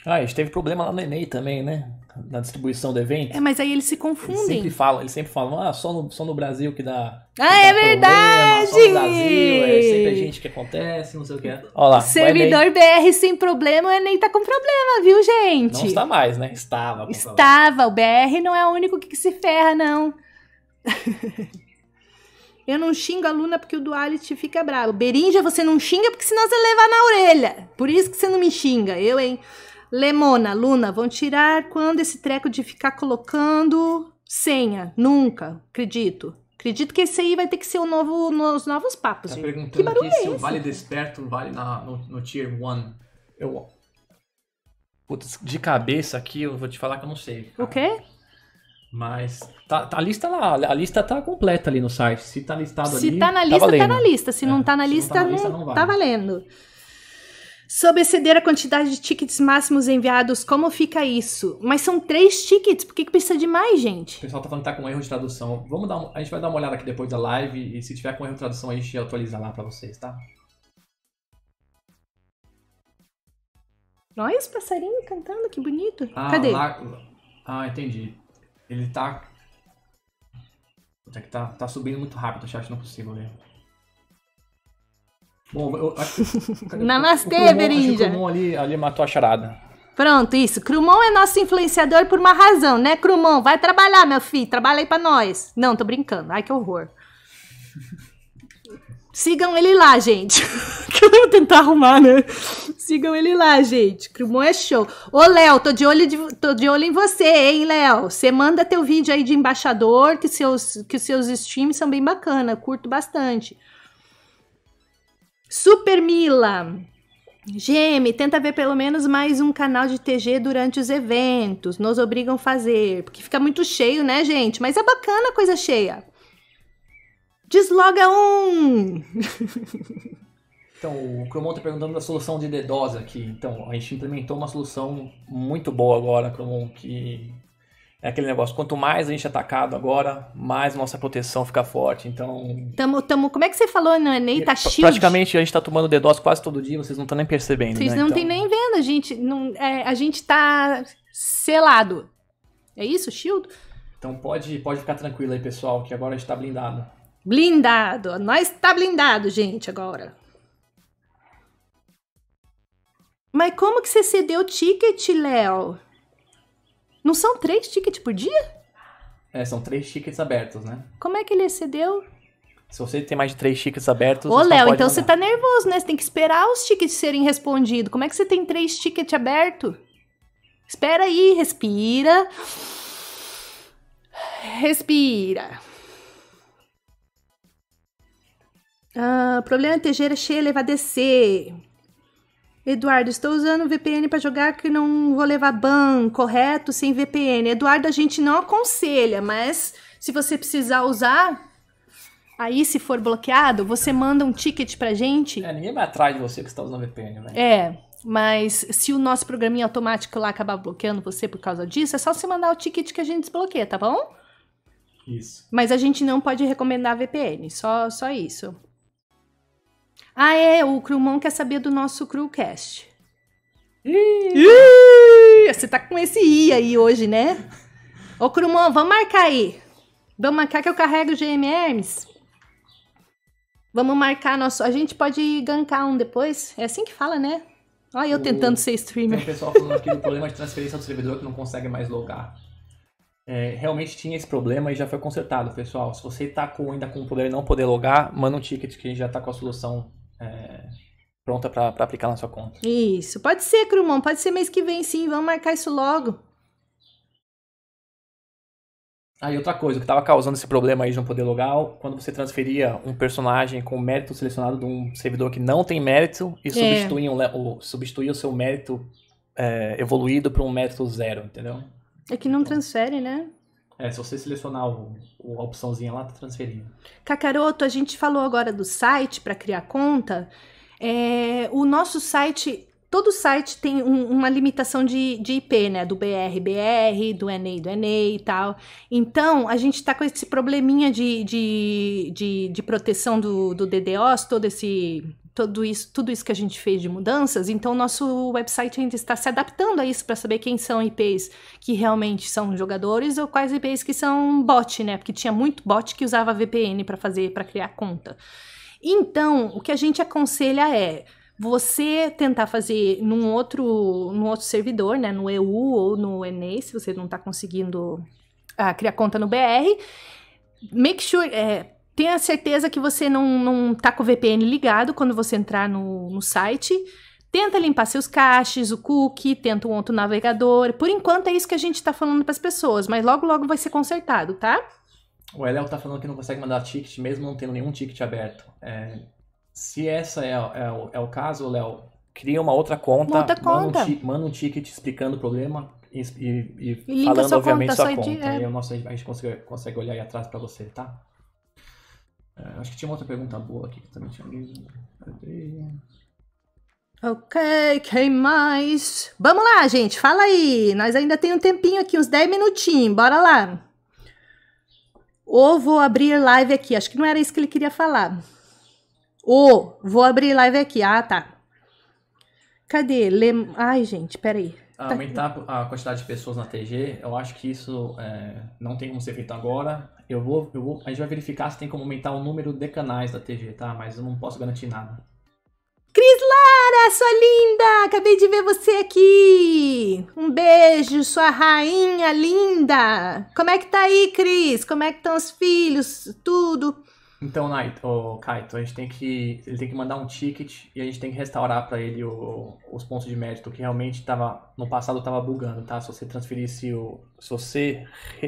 Ah, a gente teve problema lá no Enem também, né? na distribuição do evento. É, mas aí eles se confundem. Eles sempre falam, eles sempre falam, ah, só no, só no Brasil que dá. Que ah, dá é problema, verdade! Só no Brasil, é sempre a é gente que acontece, não sei o que. Olha lá. Servidor BR sem problema, o Enem tá com problema, viu, gente? Não está mais, né? Estava. Estava, o BR não é o único que se ferra, não. <laughs> Eu não xingo a Luna porque o Duality fica bravo. Berinja, você não xinga porque senão você leva na orelha. Por isso que você não me xinga. Eu, hein? Lemona, Luna, vão tirar quando esse treco de ficar colocando senha? Nunca, acredito. Acredito que esse aí vai ter que ser o novo, nos novos papos. Tá perguntando que barulho aqui é se o Vale Desperto vale na, no, no Tier 1. Eu... Putz, de cabeça aqui eu vou te falar que eu não sei. Cara. O quê? Mas tá, tá a lista lá, a lista tá completa ali no site. Se tá listado se ali. Se tá na tá lista, tá, tá na lista. Se é, tá não tá na lista, não, tá, na lista, não, não vale. tá valendo. Sobre exceder a quantidade de tickets máximos enviados, como fica isso? Mas são três tickets, por que, que precisa de mais, gente? O pessoal tá falando que tá com erro de tradução. Vamos dar um, a gente vai dar uma olhada aqui depois da live e se tiver com erro de tradução a gente atualiza lá para vocês, tá? Olha os passarinhos cantando, que bonito. Ah, Cadê? Lá... Ah, entendi. Ele tá. Puta que tá, tá subindo muito rápido, o chat não consigo Né? Bom, eu <laughs> Namastê, Berinja! O ali, ali matou a charada. Pronto, isso. Crumon é nosso influenciador por uma razão, né, Crumon? Vai trabalhar, meu filho. Trabalha aí pra nós. Não, tô brincando. Ai, que horror. Sigam ele lá, gente. <laughs> que eu vou tentar arrumar, né? Sigam ele lá, gente. Crumon é show. Ô, Léo, tô de olho, de, tô de olho em você, hein, Léo? Você manda teu vídeo aí de embaixador, que seus, que seus streams são bem bacana. Curto bastante. Super Mila. GM, tenta ver pelo menos mais um canal de TG durante os eventos. Nos obrigam a fazer. Porque fica muito cheio, né, gente? Mas é bacana a coisa cheia. Desloga um! <laughs> então, o Cromon tá perguntando da solução de DDoS aqui. Então, a gente implementou uma solução muito boa agora, Cromon, que é aquele negócio, quanto mais a gente é atacado agora, mais nossa proteção fica forte, então... Tamo, tamo, como é que você falou, não né? é, Tá shield? Praticamente a gente tá tomando DDoS quase todo dia, vocês não estão nem percebendo, Vocês né? não estão nem vendo, a gente, não, é, a gente tá selado. É isso, shield? Então pode, pode ficar tranquilo aí, pessoal, que agora a gente tá blindado. Blindado, nós tá blindado, gente, agora. Mas como que você cedeu o ticket, Léo? Não são três tickets por dia? É, são três tickets abertos, né? Como é que ele excedeu? Se você tem mais de três tickets abertos. Ô, Léo, então mandar. você tá nervoso, né? Você tem que esperar os tickets serem respondidos. Como é que você tem três tickets abertos? Espera aí, respira. Respira. Ah, o problema é a teixeira cheia, ele vai descer. Eduardo, estou usando VPN para jogar que não vou levar ban, correto? Sem VPN. Eduardo, a gente não aconselha, mas se você precisar usar, aí se for bloqueado, você manda um ticket pra gente. É, ninguém vai atrás de você que está usando VPN, né? É, mas se o nosso programinha automático lá acabar bloqueando você por causa disso, é só você mandar o ticket que a gente desbloqueia, tá bom? Isso. Mas a gente não pode recomendar VPN, só, só isso. Ah, é, o Crumon quer saber do nosso Crewcast. Ih, você tá com esse I aí hoje, né? Ô, Crumon, vamos marcar aí. Vamos marcar que eu carrego o GMRs. Vamos marcar nosso. A gente pode gankar um depois. É assim que fala, né? Olha eu o... tentando ser streamer. Tem o pessoal falando aqui do problema de transferência do servidor que não consegue mais logar. É, realmente tinha esse problema e já foi consertado, pessoal. Se você está com, ainda com o problema de não poder logar, manda um ticket que já está com a solução é, pronta para aplicar na sua conta. Isso. Pode ser, Crumão. Pode ser mês que vem, sim. Vamos marcar isso logo. Aí ah, outra coisa que estava causando esse problema aí de não poder logar, quando você transferia um personagem com mérito selecionado de um servidor que não tem mérito e é. substituía, um, substituía o seu mérito é, evoluído para um mérito zero, entendeu? É que não transfere, né? É, se você selecionar o, o a opçãozinha lá, tá transferindo. Cacaroto, a gente falou agora do site para criar conta. É, o nosso site, todo site tem um, uma limitação de, de IP, né? Do BRBR, BR, do ENEI, do ENEI e tal. Então, a gente tá com esse probleminha de, de, de, de proteção do, do DDoS, todo esse tudo isso, tudo isso que a gente fez de mudanças, então o nosso website ainda está se adaptando a isso para saber quem são IPs que realmente são jogadores ou quais IPs que são bot, né? Porque tinha muito bot que usava VPN para fazer, para criar conta. Então, o que a gente aconselha é você tentar fazer num outro, num outro servidor, né, no EU ou no Enem, se você não está conseguindo ah, criar conta no BR, make sure, é, Tenha certeza que você não, não tá com o VPN ligado quando você entrar no, no site. Tenta limpar seus caches, o cookie, tenta um outro navegador. Por enquanto é isso que a gente está falando para as pessoas, mas logo logo vai ser consertado, tá? O Eliel está falando que não consegue mandar ticket mesmo não tendo nenhum ticket aberto. É, se essa é, é, é o caso, Léo, cria uma outra conta, uma outra conta. Manda, um manda, um ticket explicando o problema e, e, e falando, sua obviamente, conta, sua conta. De... É. Aí a gente consegue, consegue olhar aí atrás para você, tá? É, acho que tinha uma outra pergunta boa aqui que também tinha lido. Cadê? Ok, quem mais? Vamos lá, gente, fala aí. Nós ainda tem um tempinho aqui, uns 10 minutinhos, bora lá. Ou vou abrir live aqui, acho que não era isso que ele queria falar. Ou vou abrir live aqui, ah, tá. Cadê? Lem... Ai, gente, peraí. Ah, tá aumentar a quantidade de pessoas na TG, eu acho que isso é, não tem como ser feito agora, eu vou, eu vou, a gente vai verificar se tem como aumentar o número de canais da TV, tá? Mas eu não posso garantir nada. Cris Lara, sua linda! Acabei de ver você aqui! Um beijo, sua rainha linda! Como é que tá aí, Cris? Como é que estão os filhos? Tudo? Então, Night, Kaito, a gente tem que. Ele tem que mandar um ticket e a gente tem que restaurar para ele o, os pontos de mérito, que realmente tava. No passado tava bugando, tá? Se você transferisse o. Se você.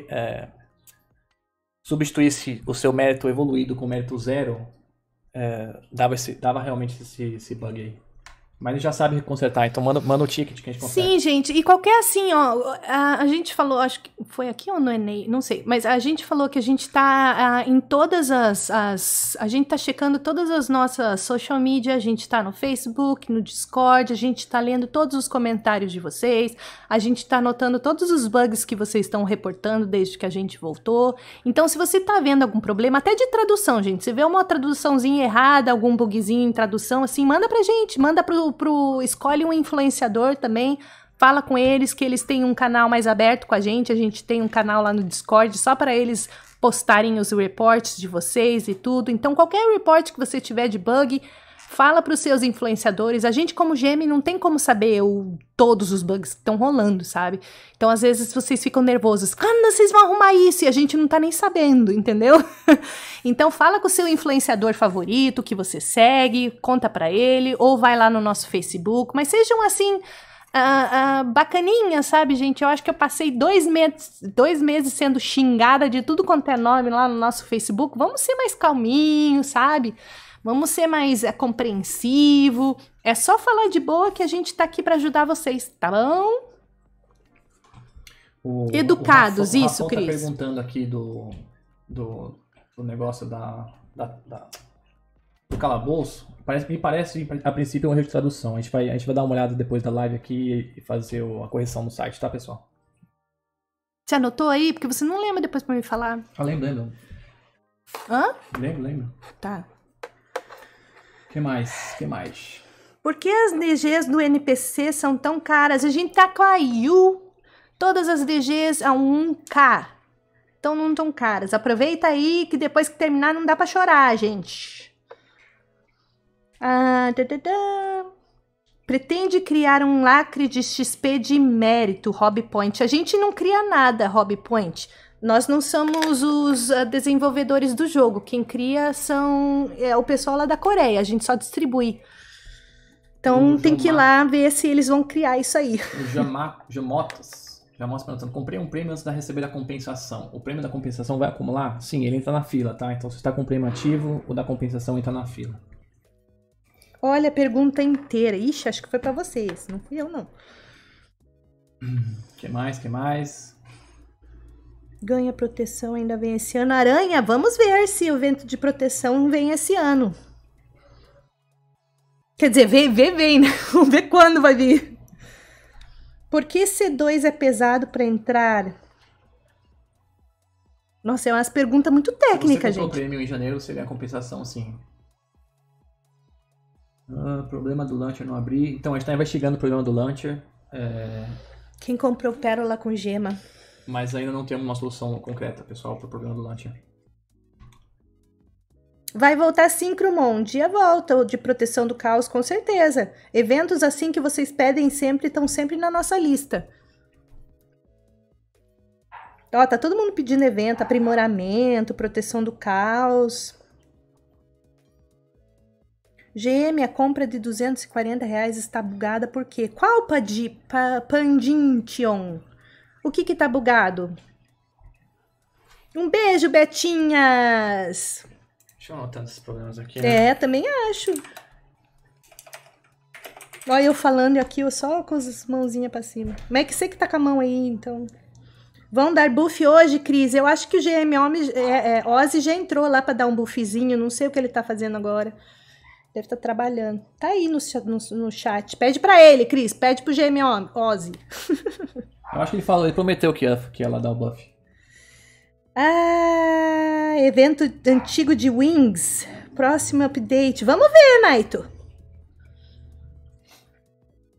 É, substituísse o seu mérito evoluído com mérito zero, é, dava, esse, dava realmente esse, esse bug aí. Mas ele já sabe consertar, então manda, manda o ticket que a gente consegue. Sim, gente, e qualquer assim, ó, a, a, gente falou, acho que foi aqui ou no Enem, não sei, mas a gente falou que a gente tá a, em todas as, as, a gente tá checando todas as nossas social media, a gente tá no Facebook, no Discord, a gente tá lendo todos os comentários de vocês, a gente tá anotando todos os bugs que vocês estão reportando desde que a gente voltou. Então, se você tá vendo algum problema, até de tradução, gente, se vê uma traduçãozinha errada, algum bugzinho em tradução, assim, manda pra gente, manda pro pro, Escolhe um influenciador também. Fala com eles que eles têm um canal mais aberto com a gente. A gente tem um canal lá no Discord só para eles postarem os reports de vocês e tudo. Então, qualquer report que você tiver de bug, Fala para os seus influenciadores. A gente, como Gêmeo, não tem como saber o, todos os bugs que estão rolando, sabe? Então, às vezes, vocês ficam nervosos. Quando ah, vocês vão arrumar isso? E a gente não tá nem sabendo, entendeu? <laughs> então, fala com o seu influenciador favorito, que você segue, conta para ele, ou vai lá no nosso Facebook. Mas sejam assim. Uh, uh, bacaninha, sabe, gente? Eu acho que eu passei dois meses, dois meses sendo xingada de tudo quanto é nome lá no nosso Facebook. Vamos ser mais calminhos, sabe? Vamos ser mais é, compreensivo. É só falar de boa que a gente tá aqui para ajudar vocês, tá bom? O, Educados, o Rafa, isso, o tá Cris. Tá perguntando aqui do, do, do negócio da, da, da, do calabouço. Parece, me parece, a princípio, é um erro de tradução. A gente, vai, a gente vai dar uma olhada depois da live aqui e fazer a correção no site, tá, pessoal? Você anotou aí? Porque você não lembra depois pra me falar. Ah, lembro, lembro. Hã? Lembro, lembro. Tá que mais? que mais? Por que as DGs do NPC são tão caras? A gente tá com a IU. Todas as DGs a 1K. Então não tão caras. Aproveita aí que depois que terminar não dá pra chorar, gente. Ah, da, da, da. Pretende criar um lacre de XP de mérito, Hobby Point. A gente não cria nada, Hobby Point nós não somos os eh, desenvolvedores do jogo. Quem cria são é, o pessoal lá da Coreia. A gente só distribui. Então tem Jamar. que ir lá ver se eles vão criar isso aí. O Jamotas. Jamotas perguntando: comprei um prêmio antes de receber a compensação. O prêmio da compensação vai acumular? Sim, ele entra na fila, tá? Então se está com o prêmio ativo, o da compensação entra na fila. Olha, a pergunta inteira. Ixi, acho que foi para vocês. Não fui eu, não. Hum, que mais, que mais? ganha proteção ainda vem esse ano. Aranha, vamos ver se o vento de proteção vem esse ano. Quer dizer, vem, vem, vem, né? <laughs> Vamos ver quando vai vir. Por que C2 é pesado para entrar? Nossa, é umas perguntas muito técnicas, gente. Se você gente. o prêmio em janeiro, você ganha compensação, sim. Ah, problema do Launcher não abrir. Então, a gente tá investigando o problema do Launcher. É... Quem comprou pérola com gema? Mas ainda não temos uma solução concreta, pessoal, para o problema do latim. Vai voltar Synchromon, um dia volta, de proteção do caos, com certeza. Eventos assim que vocês pedem sempre estão sempre na nossa lista. Ó, tá todo mundo pedindo evento, aprimoramento, proteção do caos. GM, a compra de 240 reais está bugada por quê? Qual Padi, pa, o que que tá bugado? Um beijo, Betinhas! Deixa eu anotar esses problemas aqui. Né? É, também acho. Olha eu falando aqui, eu só com as mãozinhas pra cima. Como é que você que tá com a mão aí, então? Vão dar buff hoje, Cris? Eu acho que o GM é, é, Ozzy já entrou lá pra dar um buffzinho, não sei o que ele tá fazendo agora. Deve estar tá trabalhando. Tá aí no, no, no chat. Pede para ele, Cris. Pede pro GM Ozzy. <laughs> Eu acho que ele falou, ele prometeu que ia, que ia lá dar o buff. Ah, evento antigo de Wings. Próximo update. Vamos ver, Naito.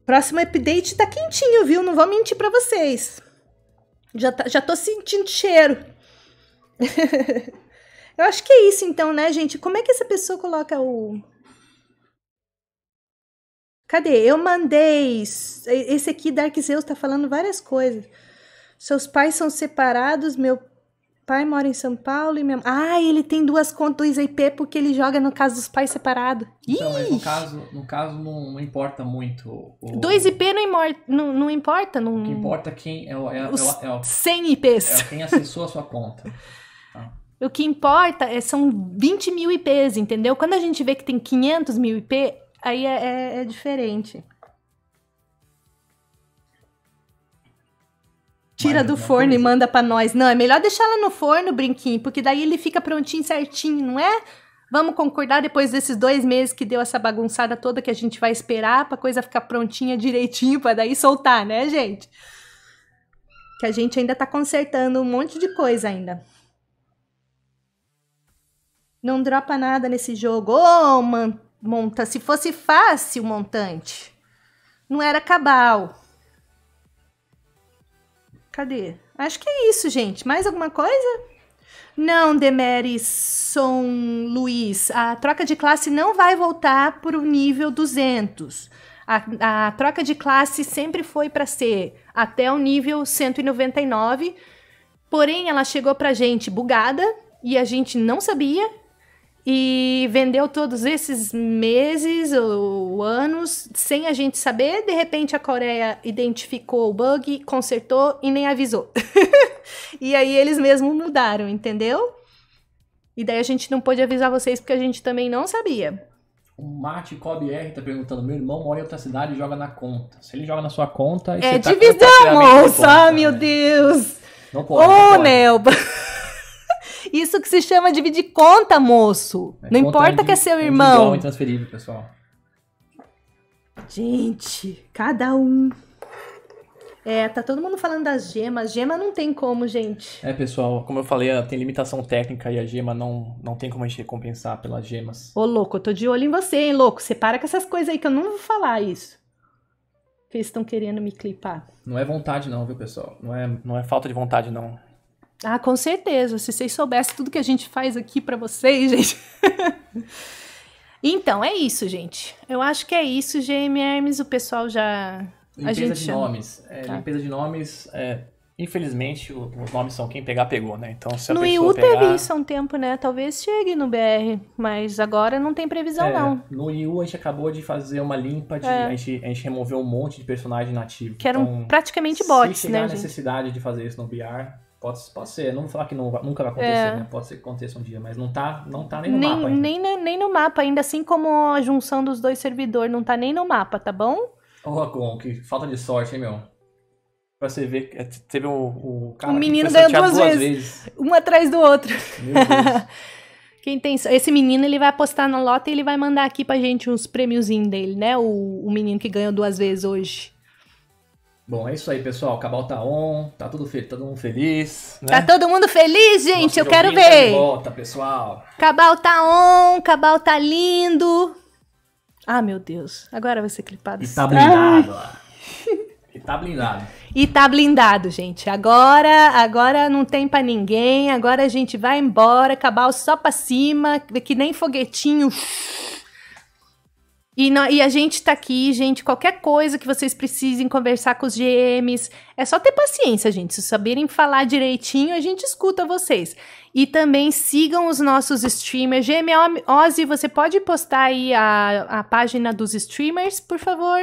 Próximo update tá quentinho, viu? Não vou mentir para vocês. Já, tá, já tô sentindo cheiro. <laughs> Eu acho que é isso então, né, gente? Como é que essa pessoa coloca o, Cadê? Eu mandei. Esse aqui, Dark Zeus, tá falando várias coisas. Seus pais são separados, meu pai mora em São Paulo e minha Ah, ele tem duas contas dois IP porque ele joga no caso dos pais separados. Então, mas no caso, no caso não, não importa muito. O... Dois IP não, imor... não, não importa. Não... O que importa é quem é, o? é, é Os é, 100 IPs. É quem acessou a sua conta. Tá? O que importa é, são 20 mil IPs, entendeu? Quando a gente vê que tem 500 mil IP, Aí é, é, é diferente. Tira do é forno e manda para nós. Não, é melhor deixar ela no forno, brinquinho, porque daí ele fica prontinho certinho, não é? Vamos concordar depois desses dois meses que deu essa bagunçada toda que a gente vai esperar pra coisa ficar prontinha direitinho pra daí soltar, né, gente? Que a gente ainda tá consertando um monte de coisa ainda. Não dropa nada nesse jogo. Ô, oh, mano monta, se fosse fácil montante, não era cabal. Cadê? Acho que é isso, gente. Mais alguma coisa? Não, Demerison Luiz, a troca de classe não vai voltar para o nível 200. A, a troca de classe sempre foi para ser até o nível 199, porém ela chegou para gente bugada e a gente não sabia e vendeu todos esses meses ou anos sem a gente saber. De repente a Coreia identificou o bug, consertou e nem avisou. <laughs> e aí eles mesmos mudaram, entendeu? E daí a gente não pôde avisar vocês porque a gente também não sabia. O Mate Cobb R tá perguntando: meu irmão mora em outra cidade e joga na conta. Se ele joga na sua conta. É tá divisão, tá moça! Ah, conta, meu né? Deus! Não pode. Ô, oh, Melba! Isso que se chama dividir conta, moço. É, não conta importa que é seu irmão. Individual intransferível, pessoal. Gente, cada um. É, tá todo mundo falando das gemas. Gema não tem como, gente. É, pessoal, como eu falei, tem limitação técnica e a gema não, não tem como a gente recompensar pelas gemas. Ô, louco, eu tô de olho em você, hein, louco. Separa para com essas coisas aí que eu não vou falar isso. Que eles estão querendo me clipar. Não é vontade, não, viu, pessoal? Não é, não é falta de vontade, não. Ah, com certeza. Se vocês soubessem tudo que a gente faz aqui para vocês, <laughs> gente. então, é isso, gente. Eu acho que é isso, GMRs. O pessoal já. Limpeza de chama. nomes. É, tá. Limpeza de nomes. É, infelizmente, os nomes são quem pegar, pegou, né? Então, se a no pessoa. No IU pegar... teve isso há um tempo, né? Talvez chegue no BR, mas agora não tem previsão, é, não. No IU a gente acabou de fazer uma limpa, de, é. a, gente, a gente removeu um monte de personagem nativo. Que eram então, praticamente bots, se né? Se chegar a necessidade gente? de fazer isso no BR, Pode, pode ser, não vou falar que não, nunca vai acontecer, é. né? Pode ser que aconteça um dia, mas não tá, não tá nem no nem, mapa Nem Nem, nem no mapa ainda, assim como a junção dos dois servidores não tá nem no mapa, tá bom? Ô, oh, que falta de sorte, hein, meu? Pra você ver, é, teve o, o cara o menino ganhou duas, duas vezes. vezes. Um atrás do outro. Meu Deus. <laughs> Quem tem, esse menino, ele vai apostar na lota e ele vai mandar aqui pra gente uns prêmiozinhos dele, né? O, o menino que ganhou duas vezes hoje. Bom, é isso aí, pessoal. Cabal tá on, tá tudo feito, tá todo mundo feliz. Né? Tá todo mundo feliz, gente? eu quero ver. Tá de volta, pessoal. Cabal tá on, Cabal tá lindo. Ah, meu Deus. Agora vai ser clipado. E tá blindado. <laughs> e tá blindado. E tá blindado, gente. Agora, agora não tem para ninguém. Agora a gente vai embora, Cabal só para cima, que nem foguetinho. E, não, e a gente tá aqui, gente. Qualquer coisa que vocês precisem conversar com os GMs, é só ter paciência, gente. Se saberem falar direitinho, a gente escuta vocês. E também sigam os nossos streamers. GM Ozzy, você pode postar aí a, a página dos streamers, por favor?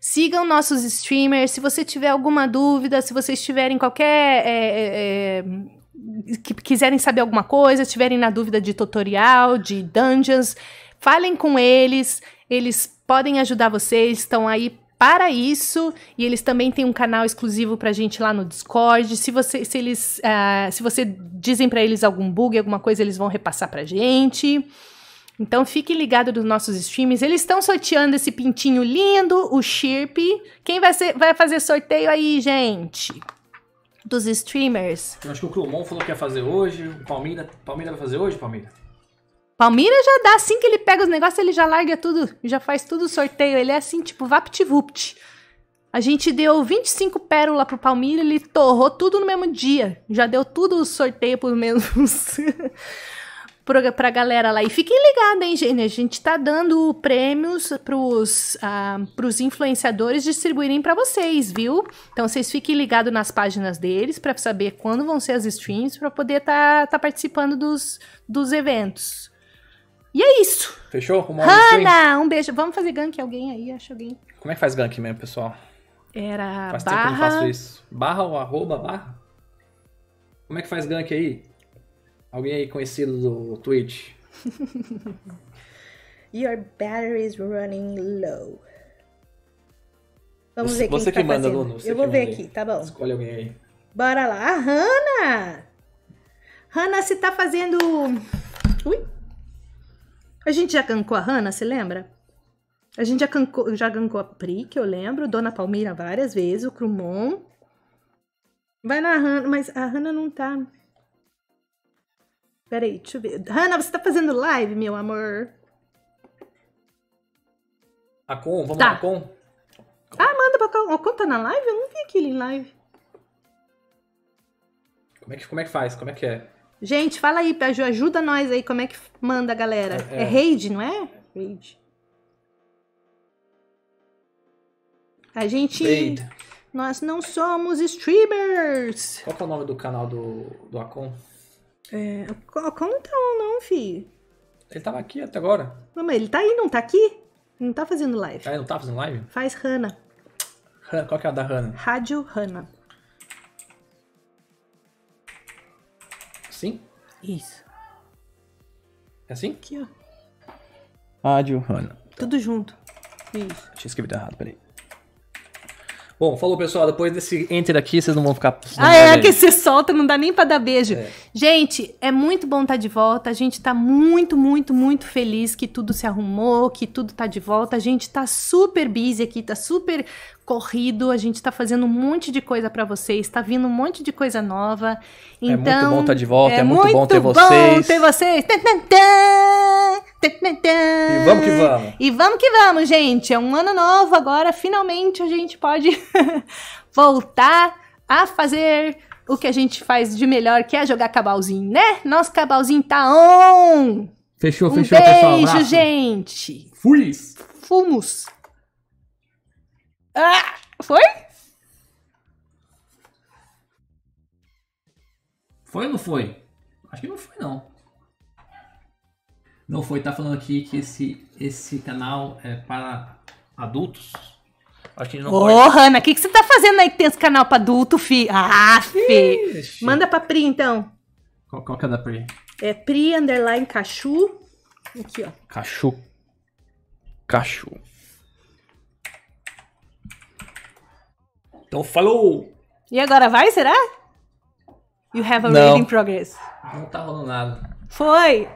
Sigam nossos streamers. Se você tiver alguma dúvida, se vocês tiverem qualquer. É, é, é que quiserem saber alguma coisa, tiverem na dúvida de tutorial, de dungeons, falem com eles. Eles podem ajudar vocês, estão aí para isso e eles também têm um canal exclusivo para gente lá no Discord. Se você, se eles, uh, se você dizem para eles algum bug, alguma coisa, eles vão repassar para gente. Então fique ligado dos nossos streams. Eles estão sorteando esse pintinho lindo, o Shirp. Quem vai, ser, vai fazer sorteio aí, gente? Dos streamers. Eu acho que o Clomon falou que ia fazer hoje. O Palmeira, Palmeira vai fazer hoje, Palmeira? Palmeiras já dá, assim que ele pega os negócios, ele já larga tudo, já faz tudo sorteio. Ele é assim, tipo, vapt-vupt. A gente deu 25 pérola pro Palmeiras, ele torrou tudo no mesmo dia. Já deu tudo o sorteio pelo menos, <laughs> pra, pra galera lá. E fiquem ligados, hein, gente? A gente tá dando prêmios pros, ah, pros influenciadores distribuírem para vocês, viu? Então vocês fiquem ligados nas páginas deles para saber quando vão ser as streams, para poder tá, tá participando dos, dos eventos. E é isso. Fechou? Uma Hanna, um beijo. Vamos fazer gank alguém aí, acho alguém. Como é que faz gank mesmo, pessoal? Era faz barra... tempo que eu faço isso. Barra ou arroba barra? Como é que faz gank aí? Alguém aí conhecido do Twitch? <laughs> Your battery is running low. Vamos você, ver quem você que, tá que tá manda, fazendo. Luna, eu vou ver aqui, tá bom. Escolhe alguém aí. Bora lá. A Hanna! Hanna, você tá fazendo... Ui! A gente já gancou a Hannah, você lembra? A gente já gancou, já gancou a Pri, que eu lembro, Dona Palmeira várias vezes, o Crumon. Vai na Hannah, mas a Hannah não tá. Peraí, deixa eu ver. Hannah, você tá fazendo live, meu amor? A Con, vamos tá. lá, Con. Ah, manda pra Con. conta Con tá na live? Eu não vi aquilo em live. Como é que, como é que faz? Como é que é? Gente, fala aí, Paju, ajuda nós aí, como é que manda a galera? É, é. é raid, não é? Raid. A gente. Raid. Nós não somos streamers. Qual é o nome do canal do, do Acon? É, Acon então, não, tá filho. Ele tava aqui até agora. Não, mas ele tá aí, não tá aqui? Não tá fazendo live. Ah, ele não tá fazendo live? Tá tá Faz Hanna. Qual que é a da Hanna? Rádio Hanna. Assim? Isso. É assim? Aqui, ó. Rádio Hanna. Ah, Tudo junto. Isso. Tinha escrito errado, peraí. Bom, falou pessoal, depois desse enter aqui, vocês não vão ficar. Ah, não ah, é, que se solta, não dá nem para dar beijo. É. Gente, é muito bom estar tá de volta. A gente tá muito, muito, muito feliz que tudo se arrumou, que tudo tá de volta. A gente tá super busy aqui, tá super corrido, a gente tá fazendo um monte de coisa para vocês, tá vindo um monte de coisa nova. Então, é muito bom estar então, tá de volta, é, é muito, muito, bom ter bom vocês. Bom ter vocês. Tan, tan, e vamos que vamos. E vamos que vamos, gente. É um ano novo agora. Finalmente a gente pode <laughs> voltar a fazer o que a gente faz de melhor, que é jogar cabalzinho, né? Nosso cabalzinho tá on! Fechou, um fechou, beijo, pessoal. Beijo, gente. Fui. Fumos. Ah, foi? Foi ou não foi? Acho que não foi, não. Não foi, tá falando aqui que esse, esse canal é para adultos. Acho que não Ô, oh, Hanna, o que, que você tá fazendo aí que tem esse canal para adulto, fi? Ah, fi! Manda pra Pri, então. Qual, qual que é da Pri? É Pri, underline, cachu. Aqui, ó. Cachu. Cachu. Então, falou! E agora vai, será? You have a reading progress. Não tá rolando nada. Foi!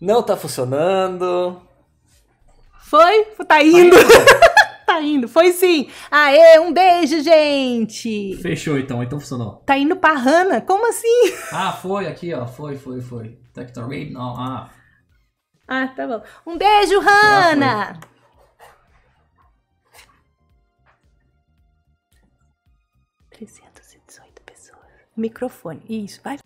Não tá funcionando. Foi? Tá indo. Tá, <laughs> tá indo. Foi sim. Aê, um beijo, gente. Fechou então, então funcionou. Tá indo pra Hanna? Como assim? Ah, foi aqui, ó. Foi, foi, foi. Tector Raid? Não, ah. Ah, tá bom. Um beijo, Hanna. Ah, pessoas. Microfone. Isso, vai.